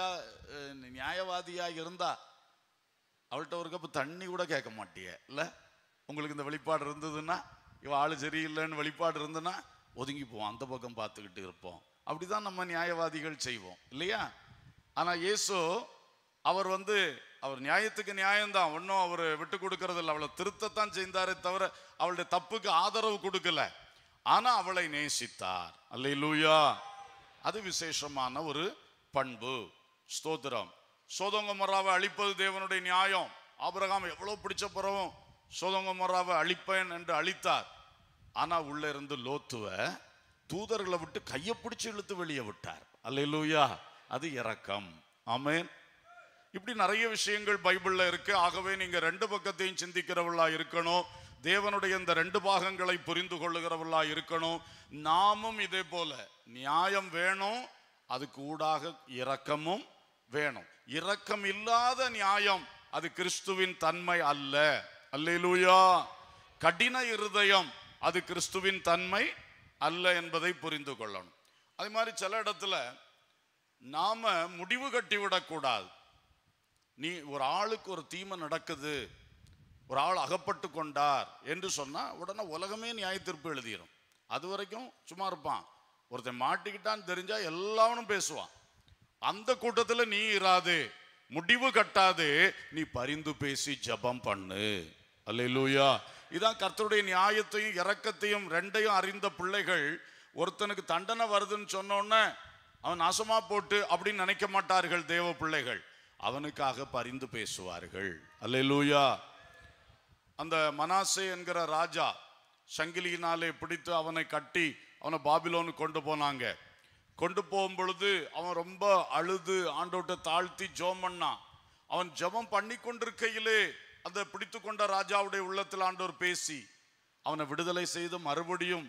Speaker 1: நியாயவாதியாக இருந்தால் அவள்கிட்ட ஒரு கப்பு தண்ணி கூட கேட்க மாட்டியே இல்லை உங்களுக்கு இந்த வெளிப்பாடு இருந்ததுன்னா இவ ஆள் சரியில்லைன்னு வெளிப்பாடு இருந்ததுன்னா ஒதுங்கி போவோம் அந்த பக்கம் பார்த்துக்கிட்டு இருப்போம் அப்படிதான் நம்ம நியாயவாதிகள் செய்வோம் இல்லையா ஆனால் இயேசு அவர் வந்து அவர் நியாயத்துக்கு நியாயம்தான் ஒன்றும் அவர் விட்டு கொடுக்கறது இல்லை அவளை திருத்தத்தான் செய்தாரே தவிர அவளுடைய தப்புக்கு ஆதரவு கொடுக்கல ஆனால் அவளை நேசித்தார் அல்ல லூயா அது விசேஷமான ஒரு பண்பு ஸ்தோத்திரம் மொராவை அழிப்பது தேவனுடைய நியாயம் ஆபரகாம் எவ்வளோ பிடிச்ச பிறவும் மொராவை அழிப்பேன் என்று அழித்தார் ஆனால் உள்ளே இருந்து லோத்துவ தூதர்களை விட்டு கையை பிடிச்சி இழுத்து வெளியே விட்டார் அல்லூயா அது இறக்கம் ஆமேன் இப்படி நிறைய விஷயங்கள் பைபிளில் இருக்கு ஆகவே நீங்கள் ரெண்டு பக்கத்தையும் சிந்திக்கிறவளா இருக்கணும் தேவனுடைய இந்த ரெண்டு பாகங்களை புரிந்து கொள்ளுகிறவர்களா இருக்கணும் நாமும் இதே போல நியாயம் வேணும் அது கூடாக இரக்கமும் வேணும் இரக்கம் இல்லாத நியாயம் அது கிறிஸ்துவின் தன்மை அல்ல அல்லூயா கடின இருதயம் அது கிறிஸ்துவின் தன்மை அல்ல என்பதை புரிந்து கொள்ளணும் அதே மாதிரி சில இடத்துல நாம முடிவு கட்டிவிடக்கூடாது நீ ஒரு ஆளுக்கு ஒரு தீமை நடக்குது ஒரு ஆள் அகப்பட்டு கொண்டார் என்று சொன்னால் உடனே உலகமே நியாயத்தீர்ப்பு எழுதிடும் அது வரைக்கும் சும்மா இருப்பான் ஒருத்தன் மாட்டிக்கிட்டான்னு தெரிஞ்சால் எல்லாவனும் பேசுவான் அந்த கூட்டத்துல நீ இராது முடிவு கட்டாது நீ பரிந்து பேசி ஜபம் பண்ணு அல்லையிலூயா இதான் கர்த்தருடைய நியாயத்தையும் இறக்கத்தையும் ரெண்டையும் அறிந்த பிள்ளைகள் ஒருத்தனுக்கு தண்டனை வருதுன்னு சொன்னோன்னே அவன் நாசமா போட்டு அப்படின்னு நினைக்க மாட்டார்கள் தேவ பிள்ளைகள் அவனுக்காக பரிந்து பேசுவார்கள் அல்லையிலூயா அந்த மனாசே என்கிற ராஜா சங்கிலியினாலே பிடித்து அவனை கட்டி அவனை பாபிலோனு கொண்டு போனாங்க கொண்டு போகும் பொழுது அவன் ரொம்ப அழுது ஆண்டோட்ட தாழ்த்தி ஜோம் பண்ணான் அவன் ஜபம் பண்ணி கொண்டிருக்கையிலே அந்த பிடித்து கொண்ட ராஜாவுடைய உள்ளத்தில் ஆண்டோர் பேசி அவனை விடுதலை செய்து மறுபடியும்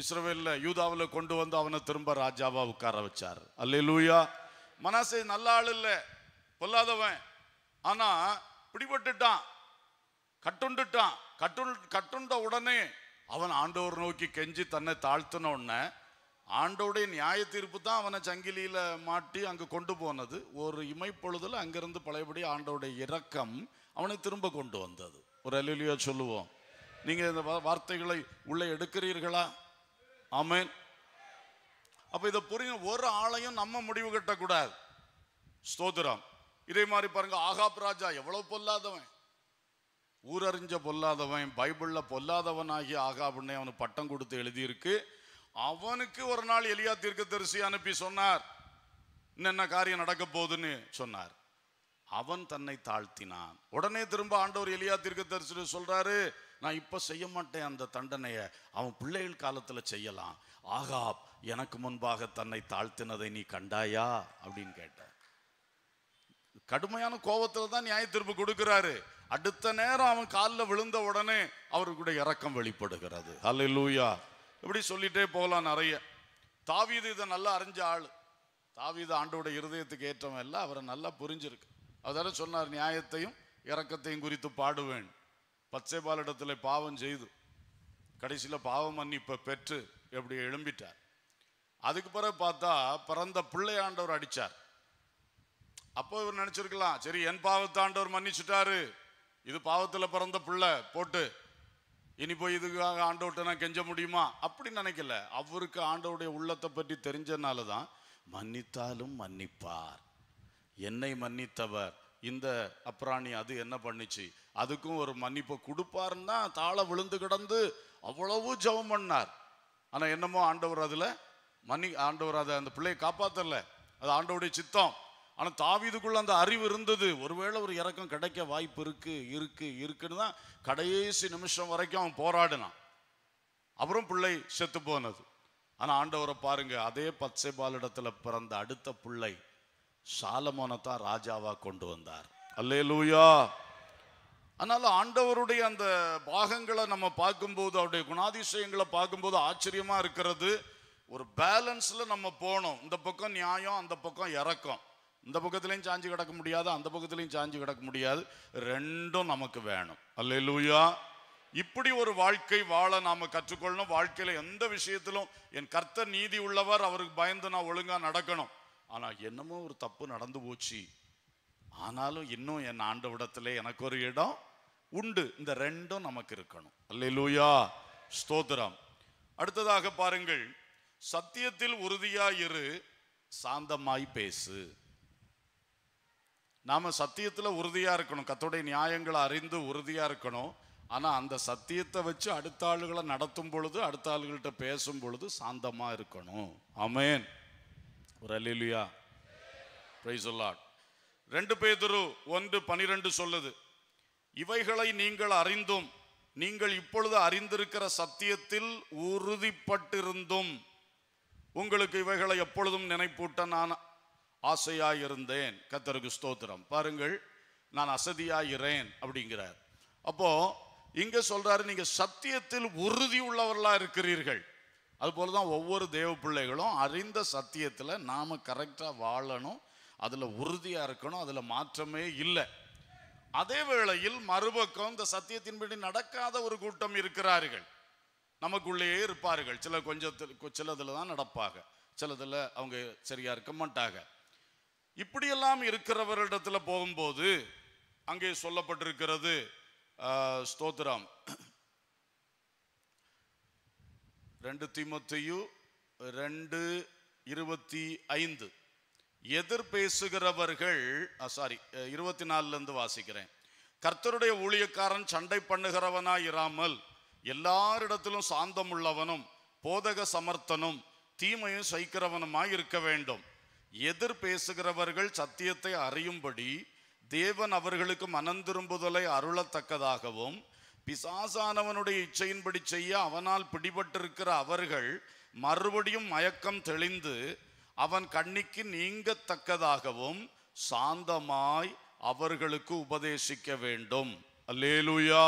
Speaker 1: இஸ்ரோவேலில் யூதாவில் கொண்டு வந்து அவனை திரும்ப ராஜாவா உட்கார வச்சார் அல்லே லூயா மனசை நல்ல ஆள் இல்லை பொல்லாதவன் ஆனால் பிடிபட்டுட்டான் கட்டுண்டுட்டான் கட்டு கட்டுண்ட உடனே அவன் ஆண்டவர் நோக்கி கெஞ்சி தன்னை தாழ்த்தின உடனே ஆண்டோடைய நியாய தீர்ப்பு தான் அவனை சங்கிலியில் மாட்டி அங்கே கொண்டு போனது ஒரு இமைப்பொழுதில் அங்கிருந்து பழையபடி ஆண்டோடைய இரக்கம் அவனை திரும்ப கொண்டு வந்தது ஒரு அலுலியா சொல்லுவோம் நீங்கள் இந்த வார்த்தைகளை உள்ளே எடுக்கிறீர்களா ஆமேன் அப்போ இதை புரியும் ஒரு ஆளையும் நம்ம முடிவு கட்டக்கூடாது ஸ்தோத்திரம் இதே மாதிரி பாருங்க ஆகாப் ராஜா எவ்வளோ பொல்லாதவன் ஊரறிஞ்ச பொல்லாதவன் பைபிளில் ஆகிய ஆகாப்னே அவனுக்கு பட்டம் கொடுத்து எழுதியிருக்கு அவனுக்கு ஒரு நாள் எலியா தரிசி அனுப்பி சொன்னார் என்ன காரியம் நடக்க போகுதுன்னு சொன்னார் அவன் தன்னை தாழ்த்தினான் உடனே திரும்ப ஆண்டவர் எலியா தீர்க்கதரிசி சொல்றாரு நான் இப்ப செய்ய மாட்டேன் அந்த தண்டனையை அவன் பிள்ளைகள் காலத்துல செய்யலாம் ஆகாப் எனக்கு முன்பாக தன்னை தாழ்த்தினதை நீ கண்டாயா அப்படின்னு கேட்ட கடுமையான கோபத்துல தான் நியாய தீர்ப்பு கொடுக்கிறாரு அடுத்த நேரம் அவன் காலில் விழுந்த உடனே அவருக்கு இறக்கம் வெளிப்படுகிறது அல்ல லூயா இப்படி சொல்லிட்டே போகலாம் நிறைய தாவீது இதை நல்லா அறிஞ்ச ஆள் தாவீது ஆண்டோட இருதயத்துக்கு ஏற்றவன் இல்லை அவரை நல்லா புரிஞ்சிருக்கு அதனால சொன்னார் நியாயத்தையும் இறக்கத்தையும் குறித்து பாடுவேன் பச்சை பாலிடத்தில் பாவம் செய்து கடைசியில் பாவம் மன்னிப்பை பெற்று எப்படி எழும்பிட்டார் அதுக்கு பிறகு பார்த்தா பிறந்த பிள்ளையாண்டவர் அடித்தார் அப்போ இவர் நினச்சிருக்கலாம் சரி என் பாவத்தாண்டவர் மன்னிச்சுட்டாரு இது பாவத்தில் பிறந்த பிள்ளை போட்டு இனி போய் இதுக்காக ஆண்டவர்கிட்ட நான் கெஞ்ச முடியுமா அப்படின்னு நினைக்கல அவருக்கு ஆண்டவுடைய உள்ளத்தை பற்றி தெரிஞ்சனால தான் மன்னித்தாலும் மன்னிப்பார் என்னை மன்னித்தவர் இந்த அப்ராணி அது என்ன பண்ணுச்சு அதுக்கும் ஒரு மன்னிப்பை கொடுப்பாருன்னா தாழ விழுந்து கிடந்து அவ்வளவு ஜபம் பண்ணார் ஆனால் என்னமோ ஆண்டவர் அதில் மன்னி ஆண்டவர் அதை அந்த பிள்ளையை காப்பாற்றலை அது ஆண்டவுடைய சித்தம் ஆனால் தாவிதுக்குள்ள அந்த அறிவு இருந்தது ஒருவேளை ஒரு இறக்கம் கிடைக்க வாய்ப்பு இருக்கு இருக்கு இருக்குன்னு தான் கடைசி நிமிஷம் வரைக்கும் அவன் போராடினான் அப்புறம் பிள்ளை செத்து போனது ஆனால் ஆண்டவரை பாருங்க அதே பாலிடத்தில் பிறந்த அடுத்த பிள்ளை சாலமோனை தான் ராஜாவா கொண்டு வந்தார் அல்லே லூயா அதனால ஆண்டவருடைய அந்த பாகங்களை நம்ம பார்க்கும்போது அவருடைய குணாதிசயங்களை பார்க்கும்போது ஆச்சரியமா இருக்கிறது ஒரு பேலன்ஸ்ல நம்ம போனோம் இந்த பக்கம் நியாயம் அந்த பக்கம் இறக்கம் இந்த பக்கத்துலேயும் சாஞ்சு கிடக்க முடியாது அந்த பக்கத்துலேயும் சாஞ்சு கிடக்க முடியாது ரெண்டும் நமக்கு வேணும் அல்லா இப்படி ஒரு வாழ்க்கை வாழ நாம கற்றுக்கொள்ளணும் வாழ்க்கையில எந்த விஷயத்திலும் என் கர்த்த நீதி உள்ளவர் அவருக்கு பயந்து நான் ஒழுங்கா நடக்கணும் ஆனா என்னமோ ஒரு தப்பு நடந்து போச்சு ஆனாலும் இன்னும் என் விடத்துல எனக்கு ஒரு இடம் உண்டு இந்த ரெண்டும் நமக்கு இருக்கணும் அல்லூயா ஸ்தோத்திரம் அடுத்ததாக பாருங்கள் சத்தியத்தில் உறுதியாயிரு சாந்தமாய் பேசு நாம் சத்தியத்தில் உறுதியாக இருக்கணும் கத்தோடைய நியாயங்களை அறிந்து உறுதியாக இருக்கணும் ஆனால் அந்த சத்தியத்தை வச்சு அடுத்த ஆளுகளை நடத்தும் பொழுது அடுத்த ஆளுகள்கிட்ட பேசும் பொழுது சாந்தமாக இருக்கணும் அமேன் ஒரு அலிலியா ப்ரைஸ் அல்லாட் ரெண்டு பேதரு ஒன்று பனிரெண்டு சொல்லுது இவைகளை நீங்கள் அறிந்தும் நீங்கள் இப்பொழுது அறிந்திருக்கிற சத்தியத்தில் உறுதிப்பட்டிருந்தும் உங்களுக்கு இவைகளை எப்பொழுதும் நினைப்பூட்ட நான் ஆசையாக இருந்தேன் கத்தருக்கு ஸ்தோத்திரம் பாருங்கள் நான் அசதியாகிறேன் அப்படிங்கிறார் அப்போ இங்க சொல்றாரு நீங்க சத்தியத்தில் உறுதி உள்ளவர்களா இருக்கிறீர்கள் அதுபோல தான் ஒவ்வொரு தேவ பிள்ளைகளும் அறிந்த சத்தியத்தில் நாம் கரெக்டாக வாழணும் அதில் உறுதியாக இருக்கணும் அதில் மாற்றமே இல்லை அதே வேளையில் மறுபக்கம் இந்த சத்தியத்தின்படி நடக்காத ஒரு கூட்டம் இருக்கிறார்கள் நமக்குள்ளேயே இருப்பார்கள் சில கொஞ்சத்தில் சிலதில் தான் நடப்பாங்க சிலதில் அவங்க சரியாக இருக்க மாட்டாங்க இப்படியெல்லாம் இருக்கிறவரிடத்துல போகும்போது அங்கே சொல்லப்பட்டிருக்கிறது ஸ்தோத்திரம் ரெண்டு திமுத்தையு ரெண்டு இருபத்தி ஐந்து எதிர் பேசுகிறவர்கள் சாரி இருபத்தி நாலுலேருந்து வாசிக்கிறேன் கர்த்தருடைய ஊழியக்காரன் சண்டை பண்ணுகிறவனா இராமல் எல்லாரிடத்திலும் சாந்தம் உள்ளவனும் போதக சமர்த்தனும் தீமையும் சகிக்கிறவனுமாய் இருக்க வேண்டும் எதிர் பேசுகிறவர்கள் சத்தியத்தை அறியும்படி தேவன் அவர்களுக்கு மனந்திரும்புதலை அருளத்தக்கதாகவும் பிசாசானவனுடைய இச்சையின்படி செய்ய அவனால் பிடிபட்டிருக்கிற அவர்கள் மறுபடியும் மயக்கம் தெளிந்து அவன் கண்ணிக்கு நீங்கத்தக்கதாகவும் சாந்தமாய் அவர்களுக்கு உபதேசிக்க வேண்டும் அல்லேலுயா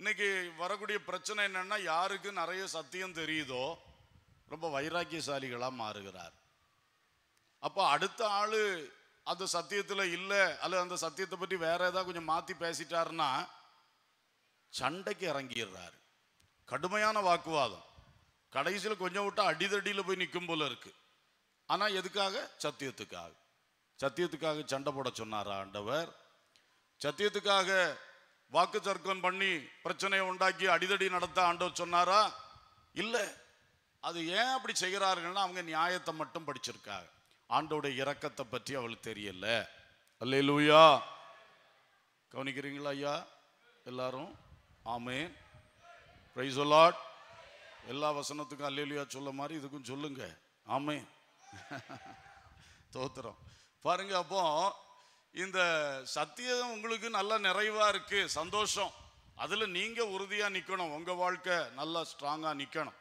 Speaker 1: இன்னைக்கு வரக்கூடிய பிரச்சனை என்னன்னா யாருக்கு நிறைய சத்தியம் தெரியுதோ ரொம்ப வைராக்கியசாலிகளாக மாறுகிறார் அப்போ அடுத்த ஆள் அந்த சத்தியத்தில் இல்லை அல்ல அந்த சத்தியத்தை பற்றி வேற ஏதாவது கொஞ்சம் மாற்றி பேசிட்டாருன்னா சண்டைக்கு இறங்கிடுறாரு கடுமையான வாக்குவாதம் கடைசியில் கொஞ்சம் விட்டா அடிதடியில் போய் நிற்கும் போல இருக்கு ஆனால் எதுக்காக சத்தியத்துக்காக சத்தியத்துக்காக சண்டை போட சொன்னாரா ஆண்டவர் சத்தியத்துக்காக வாக்கு தர்க்கம் பண்ணி பிரச்சனையை உண்டாக்கி அடிதடி நடத்த ஆண்டவர் சொன்னாரா இல்லை அது ஏன் அப்படி செய்கிறார்கள்னா அவங்க நியாயத்தை மட்டும் படிச்சிருக்காங்க ஆண்டோடைய இறக்கத்தை பற்றி அவளுக்கு தெரியல அல்லே லூயா கவனிக்கிறீங்களா ஐயா எல்லாரும் ஆமேன் ப்ரைஸ் ஒலாட் எல்லா வசனத்துக்கும் அல்லேலியா சொல்ல மாதிரி இதுக்கும் சொல்லுங்க ஆமே தோத்திரம் பாருங்க அப்போ இந்த சத்தியம் உங்களுக்கு நல்ல நிறைவா இருக்கு சந்தோஷம் அதில் நீங்கள் உறுதியாக நிற்கணும் உங்கள் வாழ்க்கை நல்லா ஸ்ட்ராங்காக நிற்கணும்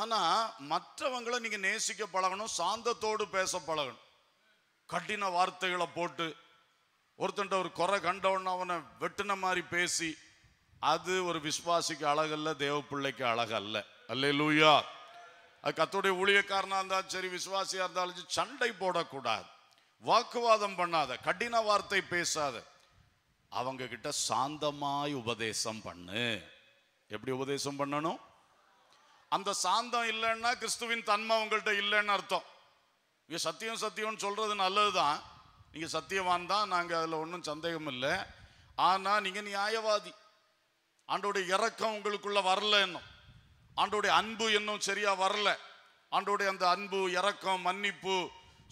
Speaker 1: ஆனால் மற்றவங்களை நீங்கள் நேசிக்க பழகணும் சாந்தத்தோடு பேச பழகணும் கடின வார்த்தைகளை போட்டு ஒருத்தன் ஒரு குறை கண்டவன அவனை வெட்டின மாதிரி பேசி அது ஒரு விஸ்வாசிக்கு அழகல்ல தேவ பிள்ளைக்கு அழகல்ல அல்லே லூயா அது கத்தோடைய ஊழியக்காரனாக இருந்தாலும் சரி விசுவாசியாக இருந்தாலும் சண்டை போடக்கூடாது வாக்குவாதம் பண்ணாத கடின வார்த்தை பேசாத அவங்க கிட்ட சாந்தமாய் உபதேசம் பண்ணு எப்படி உபதேசம் பண்ணணும் அந்த சாந்தம் இல்லைன்னா கிறிஸ்துவின் தன்மை உங்கள்கிட்ட இல்லைன்னு அர்த்தம் இங்கே சத்தியம் சத்தியம்னு சொல்றது நல்லது தான் நீங்க சத்தியவான் தான் நாங்கள் அதில் ஒன்றும் சந்தேகம் இல்லை ஆனால் நீங்கள் நியாயவாதி ஆண்டோடைய இறக்கம் உங்களுக்குள்ள வரல இன்னும் ஆண்டோடைய அன்பு இன்னும் சரியா வரல ஆண்டோடைய அந்த அன்பு இறக்கம் மன்னிப்பு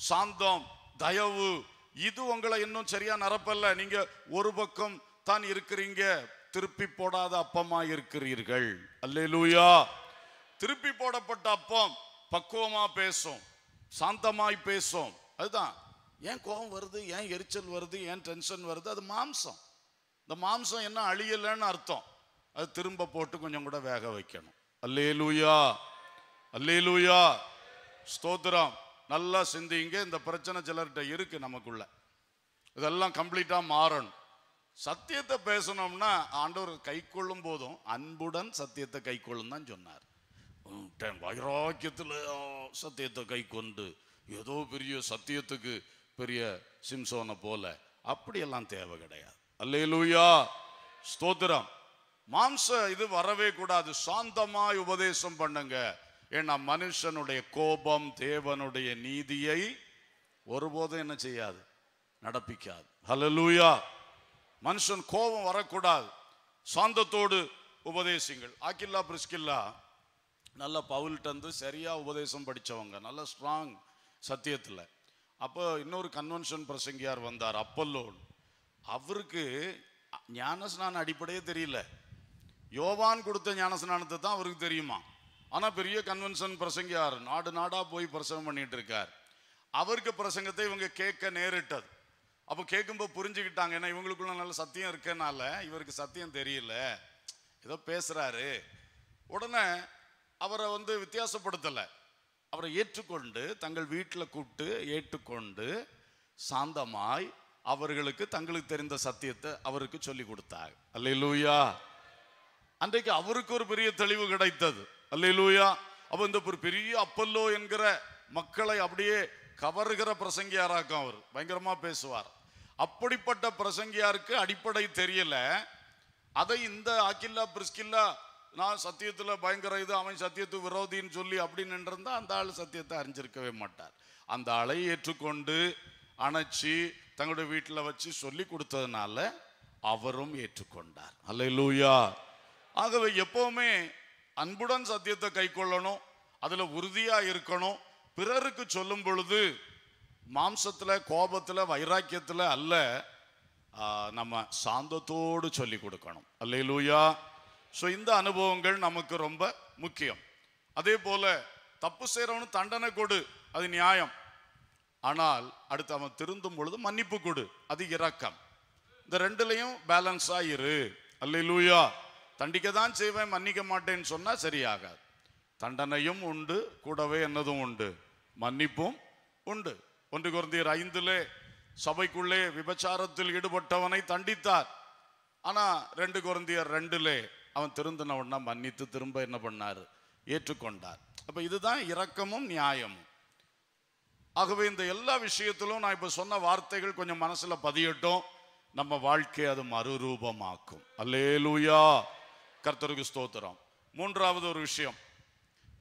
Speaker 1: சாந்தம் தயவு இது உங்களை இன்னும் சரியா நிரப்பல நீங்க ஒரு பக்கம் தான் இருக்கிறீங்க திருப்பி போடாத அப்பமா இருக்கிறீர்கள் அல்லேலூயா திருப்பி போடப்பட்ட அப்பம் பக்குவமாக பேசும் சாந்தமாய் பேசும் அதுதான் ஏன் கோபம் வருது ஏன் எரிச்சல் வருது ஏன் டென்ஷன் வருது அது மாம்சம் இந்த மாம்சம் என்ன அழியலைன்னு அர்த்தம் அது திரும்ப போட்டு கொஞ்சம் கூட வேக வைக்கணும் அல்லே லூயா அல்லே லூயா ஸ்தோத்திரம் நல்லா சிந்திங்க இந்த பிரச்சனை சிலர்கிட்ட இருக்கு நமக்குள்ள இதெல்லாம் கம்ப்ளீட்டாக மாறணும் சத்தியத்தை பேசணும்னா ஆண்டவர் கைக்கொள்ளும் போதும் அன்புடன் சத்தியத்தை கொள்ளும் தான் சொன்னார் விட்டேன் வைராக்கியத்தில் சத்தியத்தை கை கொண்டு ஏதோ பெரிய சத்தியத்துக்கு பெரிய சிம்சோனை போல அப்படியெல்லாம் தேவை கிடையாது அல்லேலூயா ஸ்தோத்திரம் மாம்ச இது வரவே கூடாது சாந்தமாய் உபதேசம் பண்ணுங்க ஏன்னா மனுஷனுடைய கோபம் தேவனுடைய நீதியை ஒருபோதும் என்ன செய்யாது நடப்பிக்காது ஹலலூயா மனுஷன் கோபம் வரக்கூடாது சாந்தத்தோடு உபதேசிங்கள் ஆக்கில்லா பிரிஸ்கில்லா நல்ல வந்து சரியாக உபதேசம் படித்தவங்க நல்ல ஸ்ட்ராங் சத்தியத்தில் அப்போ இன்னொரு கன்வென்ஷன் பிரசங்கியார் வந்தார் அப்பல்லோன் அவருக்கு ஞானஸ்நானம் அடிப்படையே தெரியல யோவான் கொடுத்த ஞானஸ்நானத்தை தான் அவருக்கு தெரியுமா ஆனால் பெரிய கன்வென்ஷன் பிரசங்கியார் நாடு நாடாக போய் பிரசங்கம் பண்ணிகிட்டு இருக்கார் அவருக்கு பிரசங்கத்தை இவங்க கேட்க நேரிட்டது அப்போ கேட்கும்போது புரிஞ்சுக்கிட்டாங்க ஏன்னா இவங்களுக்குள்ள நல்ல சத்தியம் இருக்கனால இவருக்கு சத்தியம் தெரியல ஏதோ பேசுகிறாரு உடனே அவரை வந்து வித்தியாசப்படுத்தலை அவரை ஏற்றுக்கொண்டு தங்கள் வீட்டில் கூப்பிட்டு ஏற்றுக்கொண்டு சாந்தமாய் அவர்களுக்கு தங்களுக்கு தெரிந்த சத்தியத்தை அவருக்கு சொல்லி கொடுத்தாங்க அல்லே லூயா அன்றைக்கு அவருக்கு ஒரு பெரிய தெளிவு கிடைத்தது அல்லே லூயா அப்போ இந்த ஒரு பெரிய அப்பல்லோ என்கிற மக்களை அப்படியே கவருகிற பிரசங்கியாராக்கும் அவர் பயங்கரமாக பேசுவார் அப்படிப்பட்ட பிரசங்கியாருக்கு அடிப்படை தெரியல அதை இந்த ஆக்கில்லா பிரிஸ்கில்லா நான் சத்தியத்தில் பயங்கர இது அவன் சத்தியத்து விரோதின்னு சொல்லி அப்படின்னு இருந்தால் அந்த ஆள் சத்தியத்தை அறிஞ்சிருக்கவே மாட்டார் அந்த ஆளை ஏற்றுக்கொண்டு அணைச்சி தங்களுடைய வீட்டில் வச்சு சொல்லி கொடுத்ததுனால அவரும் ஏற்றுக்கொண்டார் அல்ல லூயா ஆகவே எப்போவுமே அன்புடன் சத்தியத்தை கை கொள்ளணும் அதில் உறுதியாக இருக்கணும் பிறருக்கு சொல்லும் பொழுது மாம்சத்தில் கோபத்தில் வைராக்கியத்தில் அல்ல நம்ம சாந்தத்தோடு சொல்லி கொடுக்கணும் அல்ல லூயா ஸோ இந்த அனுபவங்கள் நமக்கு ரொம்ப முக்கியம் அதே போல் தப்பு செய்கிறவனு தண்டனை கொடு அது நியாயம் ஆனால் அடுத்து அவன் திருந்தும் பொழுது மன்னிப்பு கொடு அது இறக்கம் இந்த ரெண்டுலையும் பேலன்ஸாக இரு அல்ல லூயா தண்டிக்க தான் செய்வேன் மன்னிக்க மாட்டேன்னு சொன்னால் சரியாகாது தண்டனையும் உண்டு கூடவே என்னதும் உண்டு மன்னிப்பும் உண்டு ஒன்று குறைந்தீர் ஐந்திலே சபைக்குள்ளே விபச்சாரத்தில் ஈடுபட்டவனை தண்டித்தார் ஆனால் ரெண்டு குறைந்தியர் ரெண்டுலே அவன் திருந்தின உடனே மன்னித்து திரும்ப என்ன பண்ணார் ஏற்றுக்கொண்டார் அப்போ இதுதான் இரக்கமும் நியாயமும் ஆகவே இந்த எல்லா விஷயத்திலும் நான் இப்போ சொன்ன வார்த்தைகள் கொஞ்சம் மனசில் பதியட்டும் நம்ம வாழ்க்கை அது மறுரூபமாக்கும் அல்லேலூயா கர்த்தருக்கு ஸ்தோத்திரம் மூன்றாவது ஒரு விஷயம்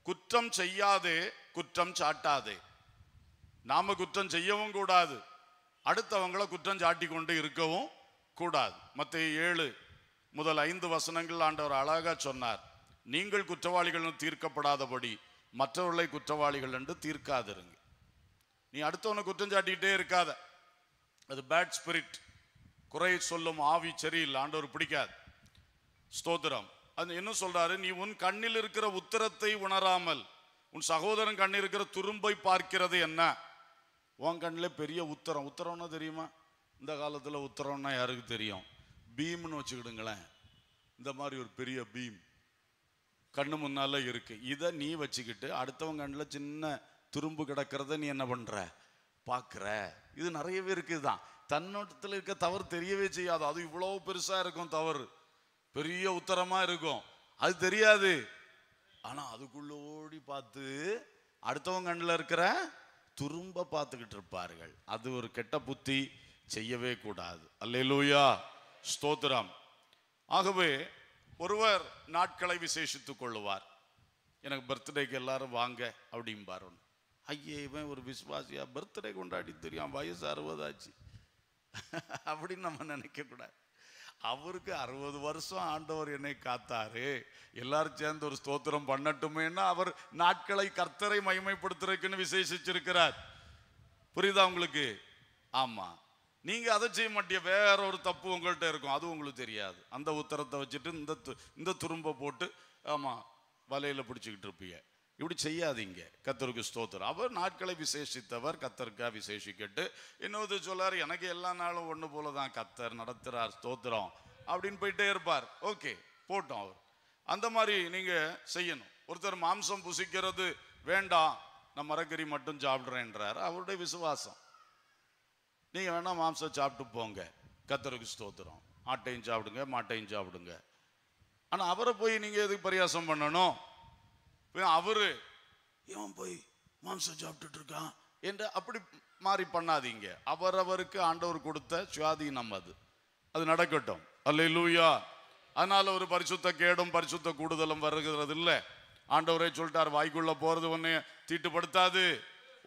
Speaker 1: குற்றம் செய்யாதே குற்றம் சாட்டாதே நாம குற்றம் செய்யவும் கூடாது அடுத்தவங்களை குற்றம் சாட்டி கொண்டு இருக்கவும் கூடாது மற்ற ஏழு முதல் ஐந்து வசனங்கள் ஆண்டவர் அழகாக சொன்னார் நீங்கள் குற்றவாளிகளும் தீர்க்கப்படாதபடி மற்றவர்களை குற்றவாளிகள் என்று தீர்க்காதிருங்க நீ அடுத்தவனை குற்றம் சாட்டிக்கிட்டே இருக்காத அது பேட் ஸ்பிரிட் குறை சொல்லும் ஆவி சரியில்லை ஆண்டவர் பிடிக்காது ஸ்தோத்திரம் அது என்ன சொல்றாரு நீ உன் கண்ணில் இருக்கிற உத்தரத்தை உணராமல் உன் சகோதரன் கண்ணில் இருக்கிற துரும்பை பார்க்கிறது என்ன உன் கண்ணில் பெரிய உத்தரம் உத்தரம்னா தெரியுமா இந்த காலத்தில் உத்தரம்னா யாருக்கு தெரியும் பீம்னு வச்சுக்கிடுங்களேன் இந்த மாதிரி ஒரு பெரிய பீம் கண்ணு முன்னால இருக்கு இதை நீ வச்சுக்கிட்டு அடுத்தவங்க கண்ணில் சின்ன துரும்பு கிடக்கிறத நீ என்ன பண்ணுற பார்க்குற இது நிறைய பேருக்கு இதுதான் தன்னோட்டத்தில் இருக்க தவறு தெரியவே செய்யாது அது இவ்வளோ பெருசாக இருக்கும் தவறு பெரிய உத்தரமாக இருக்கும் அது தெரியாது ஆனால் அதுக்குள்ள ஓடி பார்த்து அடுத்தவங்க கண்ணில் இருக்கிற துரும்ப பார்த்துக்கிட்டு இருப்பார்கள் அது ஒரு கெட்ட புத்தி செய்யவே கூடாது அல்லையிலூயா ஸ்தோத்திரம் ஆகவே ஒருவர் நாட்களை விசேஷித்துக் கொள்ளுவார் எனக்கு பர்த்டேக்கு எல்லாரும் வாங்க அப்படிம்பார் ஐயே இவன் ஒரு விசுவாசியா பர்த்டே கொண்டாடி தெரியும் வயசு அறுபதாச்சு அப்படின்னு நம்ம நினைக்கக்கூடாது அவருக்கு அறுபது வருஷம் ஆண்டவர் என்னை காத்தாரு எல்லாரும் சேர்ந்து ஒரு ஸ்தோத்திரம் பண்ணட்டுமேன்னா அவர் நாட்களை கர்த்தரை மகிமைப்படுத்துறதுக்குன்னு விசேஷிச்சிருக்கிறார் புரியுதா உங்களுக்கு ஆமாம் நீங்கள் அதை செய்ய மாட்டிய வேற ஒரு தப்பு உங்கள்கிட்ட இருக்கும் அது உங்களுக்கு தெரியாது அந்த உத்தரத்தை வச்சுட்டு இந்த து இந்த துரும்பை போட்டு ஆமாம் வலையில் பிடிச்சிக்கிட்டு இருப்பீங்க இப்படி செய்யாதீங்க கத்தருக்கு ஸ்தோத்திரம் அவர் நாட்களை விசேஷித்தவர் கத்தருக்கா விசேஷிக்கட்டு இன்னொரு சொல்லார் எனக்கு எல்லா நாளும் ஒன்று போல தான் கத்தர் நடத்துகிறார் ஸ்தோத்திரம் அப்படின்னு போயிட்டே இருப்பார் ஓகே போட்டோம் அவர் அந்த மாதிரி நீங்கள் செய்யணும் ஒருத்தர் மாம்சம் புசிக்கிறது வேண்டாம் நான் மரக்கறி மட்டும் சாப்பிட்றேன்றார் அவருடைய விசுவாசம் நீங்கள் வேணால் மாம்சம் சாப்பிட்டு போங்க கத்தருக்கு ஸ்தோத்திரம் ஆட்டையும் சாப்பிடுங்க மாட்டையும் சாப்பிடுங்க ஆனால் அவரை போய் நீங்கள் எதுக்கு பரியாசம் பண்ணணும் அவரு இவன் போய் மாம்சம் சாப்பிட்டுட்டு இருக்கான் என்று அப்படி மாறி பண்ணாதீங்க அவரவருக்கு ஆண்டவர் கொடுத்த சுவாதீனம் அது அது நடக்கட்டும் அல்ல லூயா அதனால் ஒரு பரிசுத்த கேடும் பரிசுத்த கூடுதலும் வருகிறது இல்லை ஆண்டவரே சொல்லிட்டார் வாய்க்குள்ளே போகிறது ஒன்று தீட்டுப்படுத்தாது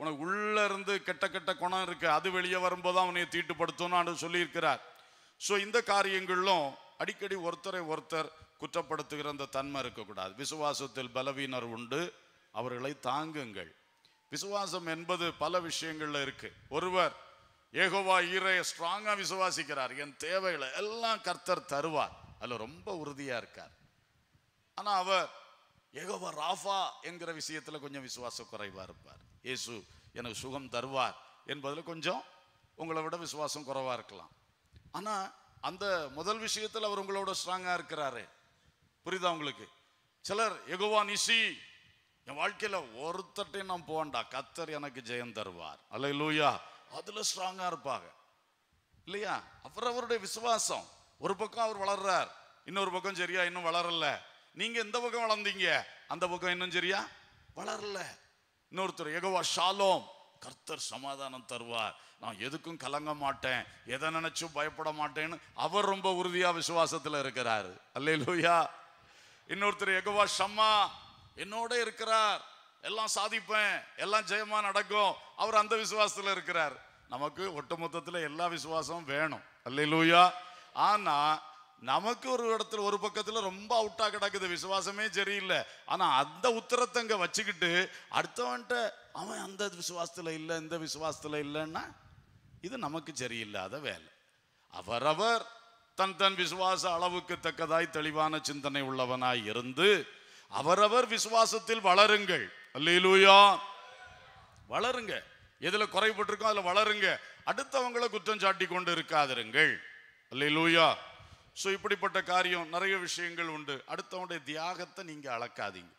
Speaker 1: உனக்கு உள்ள இருந்து கெட்ட கெட்ட குணம் இருக்கு அது வெளியே வரும்போது அவனை தீட்டுப்படுத்தணும் ஆண்டு சொல்லியிருக்கிறார் ஸோ இந்த காரியங்களிலும் அடிக்கடி ஒருத்தரை ஒருத்தர் குற்றப்படுத்துகிற அந்த தன்மை இருக்கக்கூடாது விசுவாசத்தில் பலவீனர் உண்டு அவர்களை தாங்குங்கள் விசுவாசம் என்பது பல விஷயங்கள்ல இருக்கு ஒருவர் ஏகோவா ஈரைய ஸ்ட்ராங்காக விசுவாசிக்கிறார் என் தேவைகளை எல்லாம் கர்த்தர் தருவார் அதில் ரொம்ப உறுதியாக இருக்கார் ஆனால் அவர் ஏகோவா ராஃபா என்கிற விஷயத்தில் கொஞ்சம் விசுவாச குறைவாக இருப்பார் இயேசு எனக்கு சுகம் தருவார் என்பதில் கொஞ்சம் உங்களை விட விசுவாசம் குறைவாக இருக்கலாம் ஆனால் அந்த முதல் விஷயத்தில் அவர் உங்களோட ஸ்ட்ராங்காக இருக்கிறாரு புரியுதா உங்களுக்கு சிலர் எகுவா நிசி என் வாழ்க்கையில் ஒருத்தட்டையும் நான் போண்டா கத்தர் எனக்கு ஜெயம் தருவார் அல்ல லூயா அதில் ஸ்ட்ராங்காக இருப்பாங்க இல்லையா அவருடைய விசுவாசம் ஒரு பக்கம் அவர் வளர்றார் இன்னொரு பக்கம் சரியா இன்னும் வளரல நீங்கள் எந்த பக்கம் வளர்ந்தீங்க அந்த பக்கம் இன்னும் சரியா வளரல இன்னொருத்தர் எகவா ஷாலோம் கர்த்தர் சமாதானம் தருவார் நான் எதுக்கும் கலங்க மாட்டேன் எதை நினைச்சும் பயப்பட மாட்டேன்னு அவர் ரொம்ப உறுதியாக விசுவாசத்தில் இருக்கிறார் அல்லே லூயா இன்னொருத்தர் எகவா ஷம்மா என்னோட இருக்கிறார் எல்லாம் சாதிப்பேன் எல்லாம் ஜெயமா நடக்கும் அவர் அந்த விசுவாசத்தில் இருக்கிறார் நமக்கு ஒட்டுமொத்தத்தில் எல்லா விசுவாசமும் வேணும் அல்லே லூயா ஆனால் நமக்கு ஒரு இடத்துல ஒரு பக்கத்தில் ரொம்ப அவுட்டா கிடக்குது விசுவாசமே சரியில்லை ஆனால் அந்த உத்தரத்தங்க வச்சுக்கிட்டு அடுத்தவன்ட்ட அவன் அந்த விசுவாசத்தில் இல்லை இந்த விசுவாசத்தில் இல்லைன்னா இது நமக்கு சரியில்லாத வேலை அவரவர் தன் தன் விசுவாச அளவுக்கு தக்கதாய் தெளிவான சிந்தனை உள்ளவனாய் இருந்து அவரவர் விசுவாசத்தில் வளருங்கள் அல்லூயா வளருங்க எதில் குறைபட்டிருக்கோ அதில் வளருங்க அடுத்தவங்களை குற்றம் சாட்டி கொண்டு இருக்காதிருங்கள் அல்லூயா ஸோ இப்படிப்பட்ட காரியம் நிறைய விஷயங்கள் உண்டு அடுத்தவனுடைய தியாகத்தை நீங்கள் அளக்காதீங்க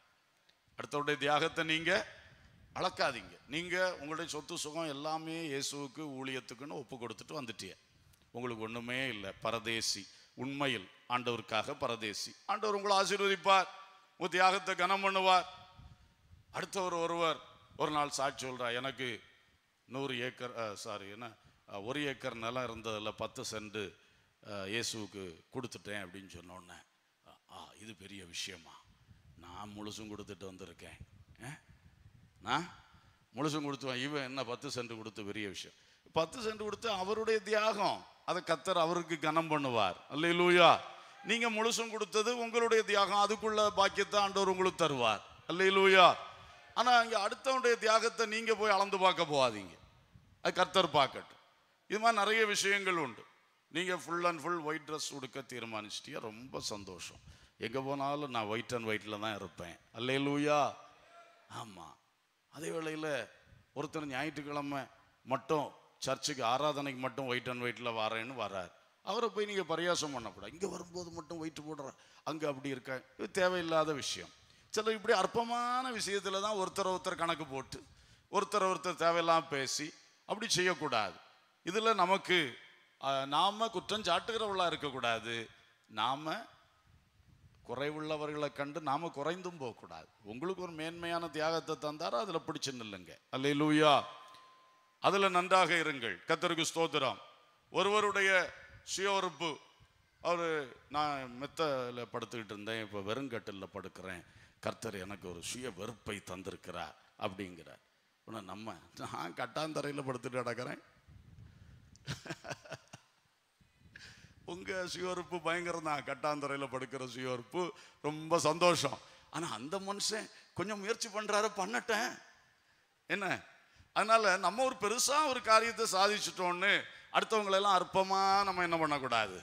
Speaker 1: அடுத்தவனுடைய தியாகத்தை நீங்கள் அளக்காதீங்க நீங்கள் உங்களுடைய சொத்து சுகம் எல்லாமே இயேசுவுக்கு ஊழியத்துக்குன்னு ஒப்பு கொடுத்துட்டு வந்துட்டிய உங்களுக்கு ஒன்றுமே இல்லை பரதேசி உண்மையில் ஆண்டவருக்காக பரதேசி ஆண்டவர் உங்களை ஆசீர்வதிப்பார் உங்கள் தியாகத்தை கனம் பண்ணுவார் அடுத்தவர் ஒருவர் ஒரு நாள் சாட்சி சொல்கிறார் எனக்கு நூறு ஏக்கர் சாரி என்ன ஒரு ஏக்கர் நிலம் இருந்ததில் பத்து சென்ட் இயேசுவுக்கு கொடுத்துட்டேன் அப்படின்னு சொன்னோடனே ஆ இது பெரிய விஷயமா நான் முழுசும் கொடுத்துட்டு வந்திருக்கேன் நான் முழுசும் கொடுத்துவேன் இவன் என்ன பத்து சென்ட் கொடுத்து பெரிய விஷயம் பத்து சென்ட் கொடுத்து அவருடைய தியாகம் அதை கத்தர் அவருக்கு கனம் பண்ணுவார் அல்ல லூயா நீங்க முழுசும் கொடுத்தது உங்களுடைய தியாகம் அதுக்குள்ள பாக்கியத்தை ஆண்டவர் உங்களுக்கு தருவார் அல்ல லூயா ஆனா இங்க அடுத்தவனுடைய தியாகத்தை நீங்க போய் அளந்து பார்க்க போகாதீங்க அது கர்த்தர் பார்க்கட்டும் இது மாதிரி நிறைய விஷயங்கள் உண்டு நீங்கள் full and full white dress உடுக்க தீர்மானிச்சிட்டியா ரொம்ப சந்தோஷம் எங்கே போனாலும் நான் ஒயிட் அண்ட் ஒயிட்டில் தான் இருப்பேன் அல்ல லூயா ஆமாம் அதே வேளையில் ஒருத்தர் ஞாயிற்றுக்கிழமை மட்டும் சர்ச்சுக்கு ஆராதனைக்கு மட்டும் ஒயிட் அண்ட் ஒயிட்டில் வரேன்னு வரார் அவரை போய் நீங்கள் பரியாசம் பண்ணக்கூடாது இங்கே வரும்போது மட்டும் ஒயிட் போடுற அங்கே அப்படி இருக்க இது தேவையில்லாத விஷயம் சில இப்படி அற்பமான விஷயத்தில் தான் ஒருத்தர் ஒருத்தர் கணக்கு போட்டு ஒருத்தர் ஒருத்தர் தேவையில்லாமல் பேசி அப்படி செய்யக்கூடாது இதில் நமக்கு நாம் குற்றம் சாட்டுகிறவர்களாக இருக்கக்கூடாது நாம் குறைவுள்ளவர்களை கண்டு நாம் குறைந்தும் போகக்கூடாது உங்களுக்கு ஒரு மேன்மையான தியாகத்தை தந்தாரோ அதில் பிடிச்சு நில்லுங்க அல்ல லூயா அதில் நன்றாக இருங்கள் கத்தருக்கு ஸ்தோத்திரம் ஒருவருடைய சுய உறுப்பு அவர் நான் மெத்தில் படுத்துக்கிட்டு இருந்தேன் இப்போ வெறுங்கட்டில் படுக்கிறேன் கர்த்தர் எனக்கு ஒரு சுய வெறுப்பை தந்திருக்கிறார் அப்படிங்கிறார் உன்னை நம்ம நான் கட்டாந்தரையில் படுத்துட்டு கிடக்கிறேன் உங்கள் சுயோறுப்பு பயங்கரம் தான் கட்டாந்துறையில் படுக்கிற சுயோறுப்பு ரொம்ப சந்தோஷம் ஆனால் அந்த மனுஷன் கொஞ்சம் முயற்சி பண்ணுறாரு பண்ணட்டேன் என்ன அதனால் நம்ம ஒரு பெருசாக ஒரு காரியத்தை சாதிச்சிட்டோன்னு அடுத்தவங்களெல்லாம் அற்பமாக நம்ம என்ன பண்ணக்கூடாது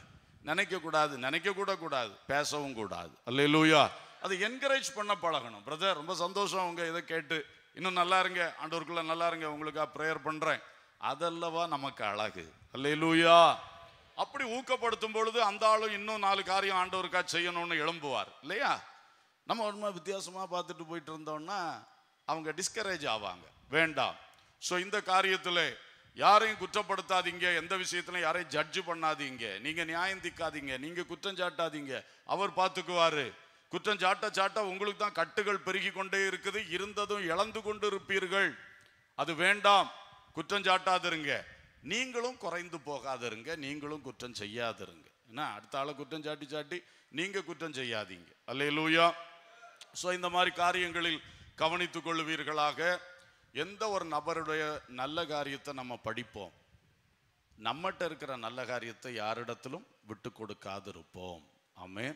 Speaker 1: நினைக்கக்கூடாது நினைக்கக்கூட கூடாது பேசவும் கூடாது அல்ல லூயா அதை என்கரேஜ் பண்ண பழகணும் பிரதர் ரொம்ப சந்தோஷம் அவங்க இதை கேட்டு இன்னும் நல்லா இருங்க ஆண்டோருக்குள்ளே நல்லா இருங்க உங்களுக்காக ப்ரேயர் பண்ணுறேன் அதல்லவா நமக்கு அழகு அல்ல லூயா அப்படி ஊக்கப்படுத்தும் பொழுது அந்த ஆளும் இன்னும் நாலு காரியம் ஆண்டவருக்கா செய்யணும்னு எழும்புவார் இல்லையா நம்ம ஒன்றுமா வித்தியாசமாக பார்த்துட்டு போயிட்டு இருந்தோம்னா அவங்க டிஸ்கரேஜ் ஆவாங்க வேண்டாம் ஸோ இந்த காரியத்தில் யாரையும் குற்றப்படுத்தாதீங்க எந்த விஷயத்துலையும் யாரையும் ஜட்ஜு பண்ணாதீங்க நீங்கள் நியாயம் திக்காதீங்க நீங்கள் குற்றம் சாட்டாதீங்க அவர் பார்த்துக்குவார் குற்றம் சாட்ட சாட்ட உங்களுக்கு தான் கட்டுகள் பெருகி கொண்டே இருக்குது இருந்ததும் இழந்து கொண்டு இருப்பீர்கள் அது வேண்டாம் குற்றம் சாட்டாதிருங்க நீங்களும் குறைந்து போகாதருங்க நீங்களும் குற்றம் செய்யாதருங்க ஏன்னா அடுத்த ஆளை குற்றம் சாட்டி சாட்டி நீங்கள் குற்றம் செய்யாதீங்க அல்லையிலூயா ஸோ இந்த மாதிரி காரியங்களில் கவனித்து கொள்வீர்களாக எந்த ஒரு நபருடைய நல்ல காரியத்தை நம்ம படிப்போம் நம்மகிட்ட இருக்கிற நல்ல காரியத்தை யாரிடத்திலும் விட்டு கொடுக்காதிருப்போம் ஆமே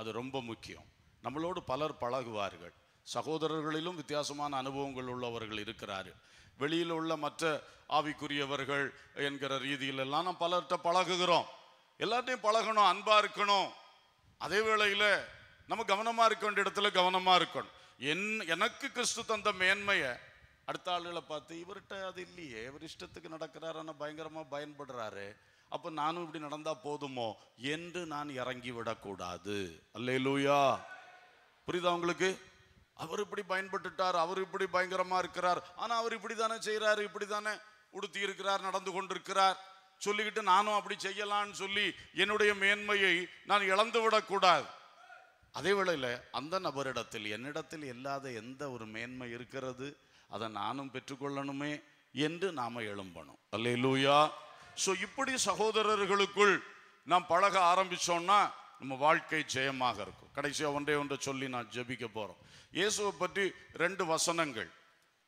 Speaker 1: அது ரொம்ப முக்கியம் நம்மளோடு பலர் பழகுவார்கள் சகோதரர்களிலும் வித்தியாசமான அனுபவங்கள் உள்ளவர்கள் இருக்கிறார்கள் வெளியில் உள்ள மற்ற ஆவிக்குரியவர்கள் என்கிற எல்லாம் நம்ம பலர்கிட்ட பழகுகிறோம் எல்லாத்தையும் பழகணும் அன்பாக இருக்கணும் அதே வேளையில் நம்ம கவனமாக இருக்க வேண்டிய இடத்துல கவனமாக இருக்கணும் என் எனக்கு கிறிஸ்து தந்த மேன்மையை அடுத்த ஆளுகளை பார்த்து இவர்கிட்ட அது இல்லையே இவர் இஷ்டத்துக்கு நடக்கிறாரு பயங்கரமா பயங்கரமாக பயன்படுறாரு அப்போ நானும் இப்படி நடந்தால் போதுமோ என்று நான் இறங்கி விடக்கூடாது அல்லே லூயா புரியுதா உங்களுக்கு அவர் இப்படி பயன்பட்டுட்டார் அவர் இப்படி பயங்கரமா இருக்கிறார் ஆனா அவர் இப்படி தானே செய்யறாரு இப்படி தானே உடுத்தி இருக்கிறார் நடந்து கொண்டிருக்கிறார் சொல்லிக்கிட்டு நானும் அப்படி செய்யலான்னு சொல்லி என்னுடைய மேன்மையை நான் இழந்து விடக்கூடாது அதே வேளையில் அந்த நபரிடத்தில் என்னிடத்தில் இல்லாத எந்த ஒரு மேன்மை இருக்கிறது அதை நானும் பெற்றுக்கொள்ளணுமே என்று நாம எழும்பணும் அல்ல லூயா ஸோ இப்படி சகோதரர்களுக்குள் நாம் பழக ஆரம்பிச்சோம்னா நம்ம வாழ்க்கை ஜெயமாக இருக்கும் கடைசியாக ஒன்றே ஒன்றை சொல்லி நான் ஜபிக்க போகிறோம் இயேசுவை பற்றி ரெண்டு வசனங்கள்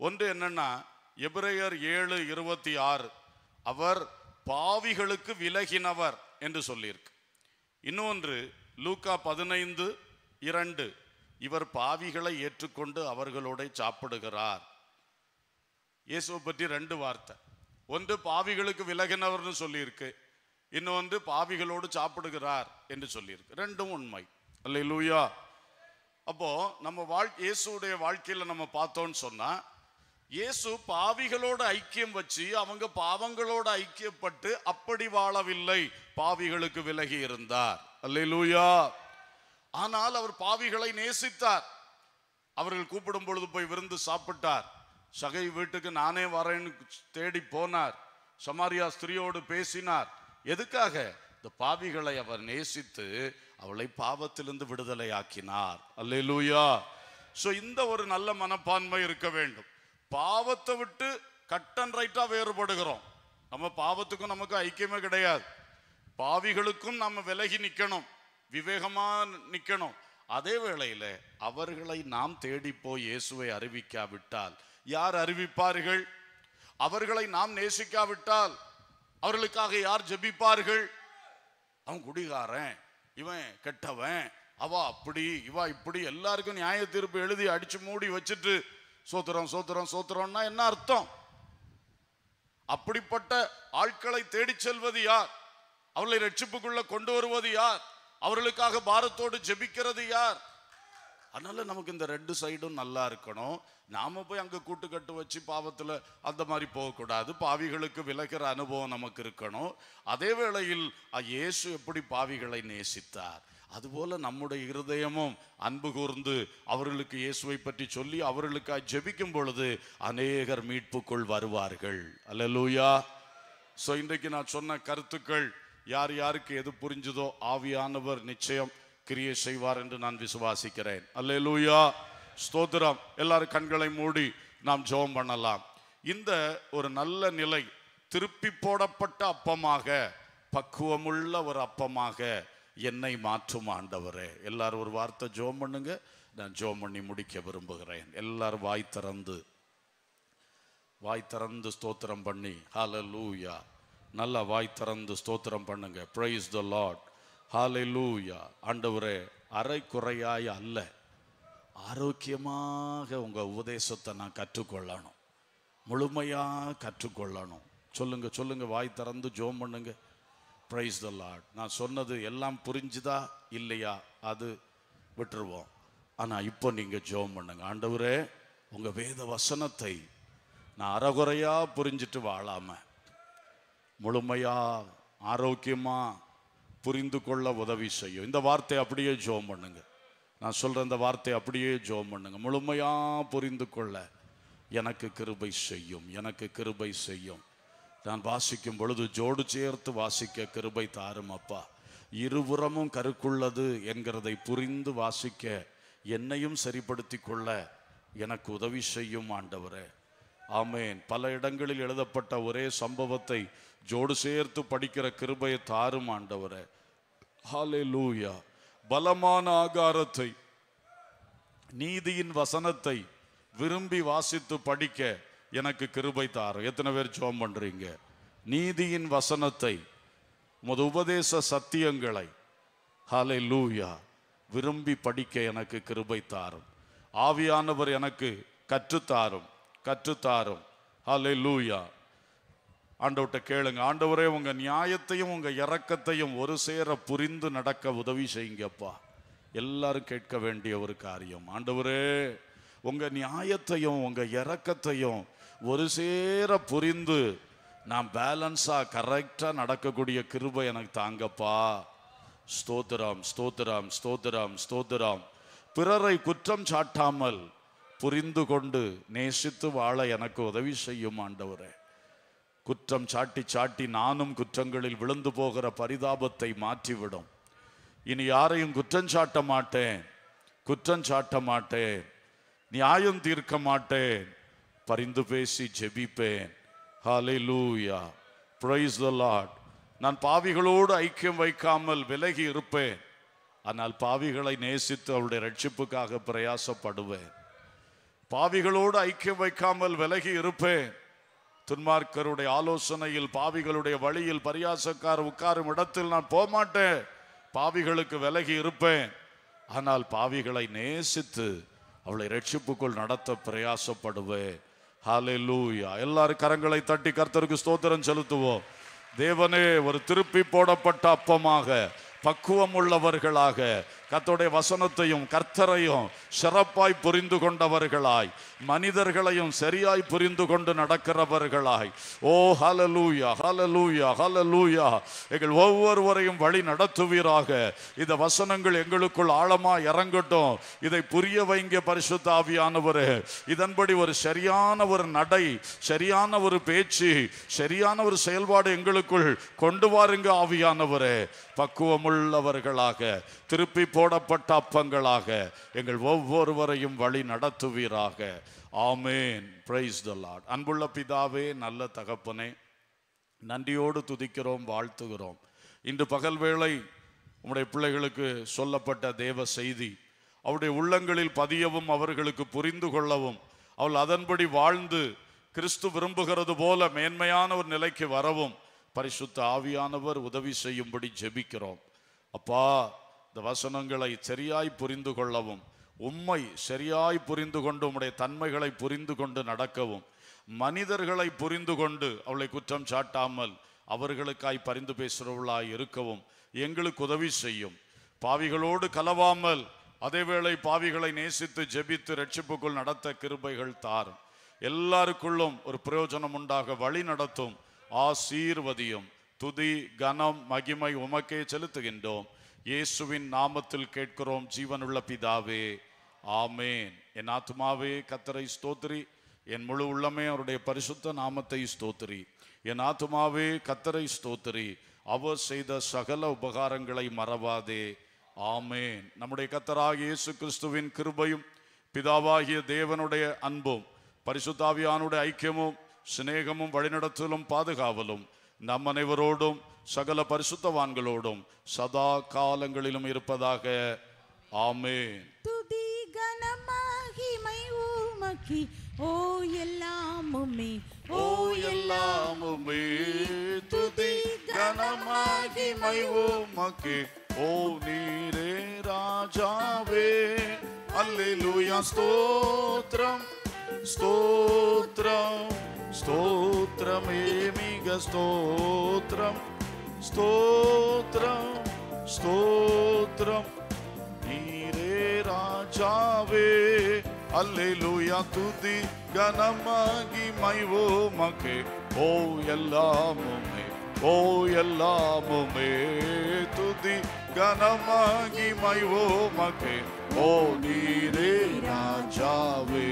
Speaker 1: ஒன்று என்னென்னா எபிரேயர் ஏழு இருபத்தி ஆறு அவர் பாவிகளுக்கு விலகினவர் என்று சொல்லியிருக்கு இன்னொன்று லூக்கா பதினைந்து இரண்டு இவர் பாவிகளை ஏற்றுக்கொண்டு அவர்களோட சாப்பிடுகிறார் இயேசுவை பற்றி ரெண்டு வார்த்தை ஒன்று பாவிகளுக்கு விலகினவர்னு சொல்லியிருக்கு இன்னும் வந்து பாவிகளோடு சாப்பிடுகிறார் என்று சொல்லியிருக்கு ரெண்டும் உண்மை அல்ல லூயா அப்போ நம்ம வாழ் இயேசுடைய வாழ்க்கையில் நம்ம பார்த்தோம்னு சொன்னா இயேசு பாவிகளோட ஐக்கியம் வச்சு அவங்க பாவங்களோட ஐக்கியப்பட்டு அப்படி வாழவில்லை பாவிகளுக்கு விலகி இருந்தார் அல்ல லூயா ஆனால் அவர் பாவிகளை நேசித்தார் அவர்கள் கூப்பிடும் பொழுது போய் விருந்து சாப்பிட்டார் சகை வீட்டுக்கு நானே வரேன்னு தேடி போனார் சமாரியா ஸ்திரியோடு பேசினார் எதுக்காக இந்த பாவிகளை அவர் நேசித்து அவளை பாவத்திலிருந்து விடுதலை ஆக்கினார் அல்லூயா ஸோ இந்த ஒரு நல்ல மனப்பான்மை இருக்க வேண்டும் பாவத்தை விட்டு கட் அண்ட் ரைட்டாக வேறுபடுகிறோம் நம்ம பாவத்துக்கும் நமக்கு ஐக்கியமே கிடையாது பாவிகளுக்கும் நம்ம விலகி நிற்கணும் விவேகமாக நிற்கணும் அதே வேளையில் அவர்களை நாம் தேடி போய் இயேசுவை அறிவிக்காவிட்டால் யார் அறிவிப்பார்கள் அவர்களை நாம் நேசிக்காவிட்டால் அவர்களுக்காக யார் ஜபிப்பார்கள் அவன் குடிகாரன் இவன் கெட்டவன் அவ அப்படி இவா இப்படி எல்லாருக்கும் நியாய தீர்ப்பு எழுதி அடிச்சு மூடி வச்சுட்டு சோத்துறோம் சோத்துறோம் சோத்துறோம்னா என்ன அர்த்தம் அப்படிப்பட்ட ஆட்களை தேடிச் செல்வது யார் அவர்களை ரட்சிப்புக்குள்ள கொண்டு வருவது யார் அவர்களுக்காக பாரத்தோடு ஜெபிக்கிறது யார் அதனால நமக்கு இந்த ரெண்டு சைடும் நல்லா இருக்கணும் நாம போய் அங்கே கூட்டுக்கட்டு வச்சு பாவத்தில் அந்த மாதிரி போகக்கூடாது பாவிகளுக்கு விலகிற அனுபவம் நமக்கு இருக்கணும் அதே வேளையில் இயேசு எப்படி பாவிகளை நேசித்தார் அதுபோல நம்முடைய இருதயமும் அன்பு கூர்ந்து அவர்களுக்கு இயேசுவை பற்றி சொல்லி அவர்களுக்காக ஜெபிக்கும் பொழுது அநேகர் மீட்புக்குள் வருவார்கள் அல்லலூயா ஸோ இன்றைக்கு நான் சொன்ன கருத்துக்கள் யார் யாருக்கு எது புரிஞ்சுதோ ஆவியானவர் நிச்சயம் கிரியை செய்வார் என்று நான் விசுவாசிக்கிறேன் அல்ல லூயா ஸ்தோத்திரம் எல்லாரும் கண்களை மூடி நாம் ஜெபம் பண்ணலாம் இந்த ஒரு நல்ல நிலை திருப்பி போடப்பட்ட அப்பமாக பக்குவமுள்ள ஒரு அப்பமாக என்னை மாற்றும் ஆண்டவரே எல்லாரும் ஒரு வார்த்தை ஜோம் பண்ணுங்க நான் ஜோம் பண்ணி முடிக்க விரும்புகிறேன் எல்லாரும் வாய் திறந்து வாய் திறந்து ஸ்தோத்திரம் பண்ணி ஹலலூயா நல்லா வாய் திறந்து ஸ்தோத்திரம் பண்ணுங்க ப்ரைஸ் த லார்ட் ஹாலை லூயா ஆண்டவரே அரை குறையாய் அல்ல ஆரோக்கியமாக உங்கள் உபதேசத்தை நான் கற்றுக்கொள்ளணும் முழுமையாக கற்றுக்கொள்ளணும் சொல்லுங்க சொல்லுங்க வாய் திறந்து ஜோம் பண்ணுங்க ப்ரைஸ் த லாட் நான் சொன்னது எல்லாம் புரிஞ்சுதா இல்லையா அது விட்டுருவோம் ஆனால் இப்போ நீங்கள் ஜோம் பண்ணுங்க ஆண்டவரே உங்கள் வேத வசனத்தை நான் அறகுறையாக புரிஞ்சிட்டு வாழாம முழுமையாக ஆரோக்கியமாக புரிந்து கொள்ள உதவி செய்யும் இந்த வார்த்தை அப்படியே ஜோம் பண்ணுங்க நான் சொல்கிற இந்த வார்த்தை அப்படியே ஜோம் பண்ணுங்க முழுமையாக புரிந்து கொள்ள எனக்கு கிருபை செய்யும் எனக்கு கிருபை செய்யும் நான் வாசிக்கும் பொழுது ஜோடு சேர்த்து வாசிக்க கிருபை தாரும் அப்பா இருபுறமும் கருக்குள்ளது என்கிறதை புரிந்து வாசிக்க என்னையும் சரிப்படுத்தி கொள்ள எனக்கு உதவி செய்யும் ஆண்டவரே ஆமேன் பல இடங்களில் எழுதப்பட்ட ஒரே சம்பவத்தை ஜோடு சேர்த்து படிக்கிற கிருபையை தாரும் ஆண்டவரே ஹாலே லூயா பலமான ஆகாரத்தை நீதியின் வசனத்தை விரும்பி வாசித்து படிக்க எனக்கு கிருபை தாரும் எத்தனை பேர் ஜோம் பண்ணுறீங்க நீதியின் வசனத்தை உமது உபதேச சத்தியங்களை ஹலே லூயா விரும்பி படிக்க எனக்கு கிருபை தாரும் ஆவியானவர் எனக்கு கற்றுத்தாரும் கற்றுத்தாரும் ஹலே லூயா ஆண்டவர்கிட்ட கேளுங்க ஆண்டவரே உங்கள் நியாயத்தையும் உங்கள் இறக்கத்தையும் ஒரு சேர புரிந்து நடக்க உதவி செய்யுங்கப்பா எல்லாரும் கேட்க வேண்டிய ஒரு காரியம் ஆண்டவரே உங்கள் நியாயத்தையும் உங்கள் இறக்கத்தையும் ஒரு சேர புரிந்து நான் பேலன்ஸாக கரெக்டாக நடக்கக்கூடிய கிருபை எனக்கு தாங்கப்பா ஸ்தோத்திரம் ஸ்தோத்திரம் ஸ்தோத்திரம் ஸ்தோத்திரம் பிறரை குற்றம் சாட்டாமல் புரிந்து கொண்டு நேசித்து வாழ எனக்கு உதவி செய்யும் ஆண்டவரே குற்றம் சாட்டி சாட்டி நானும் குற்றங்களில் விழுந்து போகிற பரிதாபத்தை மாற்றிவிடும் இனி யாரையும் குற்றம் சாட்ட மாட்டேன் குற்றம் சாட்ட மாட்டேன் நியாயம் தீர்க்க மாட்டேன் பரிந்து பேசி ஜெபிப்பேன் ஹாலே லூயா ப்ரைஸ் த நான் பாவிகளோடு ஐக்கியம் வைக்காமல் விலகி இருப்பேன் ஆனால் பாவிகளை நேசித்து அவருடைய ரட்சிப்புக்காக பிரயாசப்படுவேன் பாவிகளோடு ஐக்கியம் வைக்காமல் விலகி இருப்பேன் துன்மார்க்கருடைய ஆலோசனையில் பாவிகளுடைய வழியில் பரியாசக்கார் உட்காரும் இடத்தில் நான் போகமாட்டேன் பாவிகளுக்கு விலகி இருப்பேன் ஆனால் பாவிகளை நேசித்து அவளை ரட்சிப்புக்குள் நடத்த பிரயாசப்படுவேன் ஹாலே லூயா எல்லாரும் கரங்களை தட்டி கர்த்தருக்கு ஸ்தோத்திரம் செலுத்துவோம் தேவனே ஒரு திருப்பி போடப்பட்ட அப்பமாக பக்குவம் உள்ளவர்களாக கத்தோடைய வசனத்தையும் கர்த்தரையும் சிறப்பாய் புரிந்து கொண்டவர்களாய் மனிதர்களையும் சரியாய் புரிந்து கொண்டு நடக்கிறவர்களாய் ஓ ஹலலூயா ஹலலூயா ஹலலூயா எங்கள் ஒவ்வொருவரையும் வழி நடத்துவீராக இந்த வசனங்கள் எங்களுக்குள் ஆழமாக இறங்கட்டும் இதை புரிய வைங்க பரிசுத்த ஆவியானவர் இதன்படி ஒரு சரியான ஒரு நடை சரியான ஒரு பேச்சு சரியான ஒரு செயல்பாடு எங்களுக்குள் கொண்டு வாருங்க ஆவியானவர் பக்குவமுள்ளவர்களாக திருப்பி போடப்பட்ட அப்பங்களாக எங்கள் ஒவ்வொருவரையும் வழி நடத்துவீராக ஆமேன் பிரைஸ் த லாட் அன்புள்ள பிதாவே நல்ல தகப்பனே நன்றியோடு துதிக்கிறோம் வாழ்த்துகிறோம் இன்று பகல் வேளை உங்களுடைய பிள்ளைகளுக்கு சொல்லப்பட்ட தேவ செய்தி அவருடைய உள்ளங்களில் பதியவும் அவர்களுக்கு புரிந்து கொள்ளவும் அவள் அதன்படி வாழ்ந்து கிறிஸ்து விரும்புகிறது போல மேன்மையான ஒரு நிலைக்கு வரவும் பரிசுத்த ஆவியானவர் உதவி செய்யும்படி ஜெபிக்கிறோம் அப்பா இந்த வசனங்களை சரியாய் புரிந்து கொள்ளவும் உம்மை சரியாய் புரிந்து கொண்டு உம்முடைய தன்மைகளை புரிந்து கொண்டு நடக்கவும் மனிதர்களை புரிந்து கொண்டு அவளை குற்றம் சாட்டாமல் அவர்களுக்காய் பரிந்து பேசுகிறவளாய் இருக்கவும் எங்களுக்கு உதவி செய்யும் பாவிகளோடு கலவாமல் அதேவேளை பாவிகளை நேசித்து ஜெபித்து ரட்சிப்புக்குள் நடத்த கிருபைகள் தாரும் எல்லாருக்குள்ளும் ஒரு பிரயோஜனம் உண்டாக வழி நடத்தும் ஆசீர்வதியும் துதி கனம் மகிமை உமக்கே செலுத்துகின்றோம் இயேசுவின் நாமத்தில் கேட்கிறோம் ஜீவனுள்ள பிதாவே ஆமேன் என் ஆத்மாவே கத்தரை ஸ்தோத்திரி என் முழு உள்ளமே அவருடைய பரிசுத்த நாமத்தை ஸ்தோத்திரி என் ஆத்மாவே கத்தரை ஸ்தோத்திரி அவர் செய்த சகல உபகாரங்களை மறவாதே ஆமேன் நம்முடைய கத்தராக இயேசு கிறிஸ்துவின் கிருபையும் பிதாவாகிய தேவனுடைய அன்பும் பரிசுத்தாவியானுடைய ஐக்கியமும் சிநேகமும் வழிநடத்தலும் பாதுகாவலும் நம் அனைவரோடும் சகல பரிசுத்தவான்களோடும் சதா காலங்களிலும் இருப்பதாக ஆமே துதி கனமாகி ஊமக்கி ஓ எல்லாமுமே ஓ எல்லாமுமே துதி கனமாகி ஊமக்கி ஓ நீரே ராஜாவே அல்லேலூயா ஸ்தோத்ரம் ஸ்தோத்ரம் ஸ்தோத்ரமே மிக ஸ்தோத்ரம் ஸ்தோத்ரம் ஸ்தோத்ரம் நீரே ராஜாவே அல்லேலூயா துதி கனமாகி மைவோ மகே ஓ எல்லாமுமே ஓ எல்லாமுமே துதி கனமாகி மைவோ மகே ஓ நீரே ராஜாவே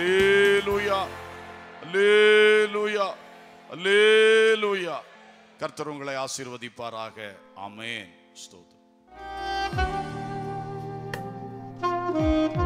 Speaker 1: லேலுயா லேலுயா லேலுயா கர்த்தர் உங்களை ஆசீர்வதிப்பாராக அமேன் ஸ்தோத்ரம்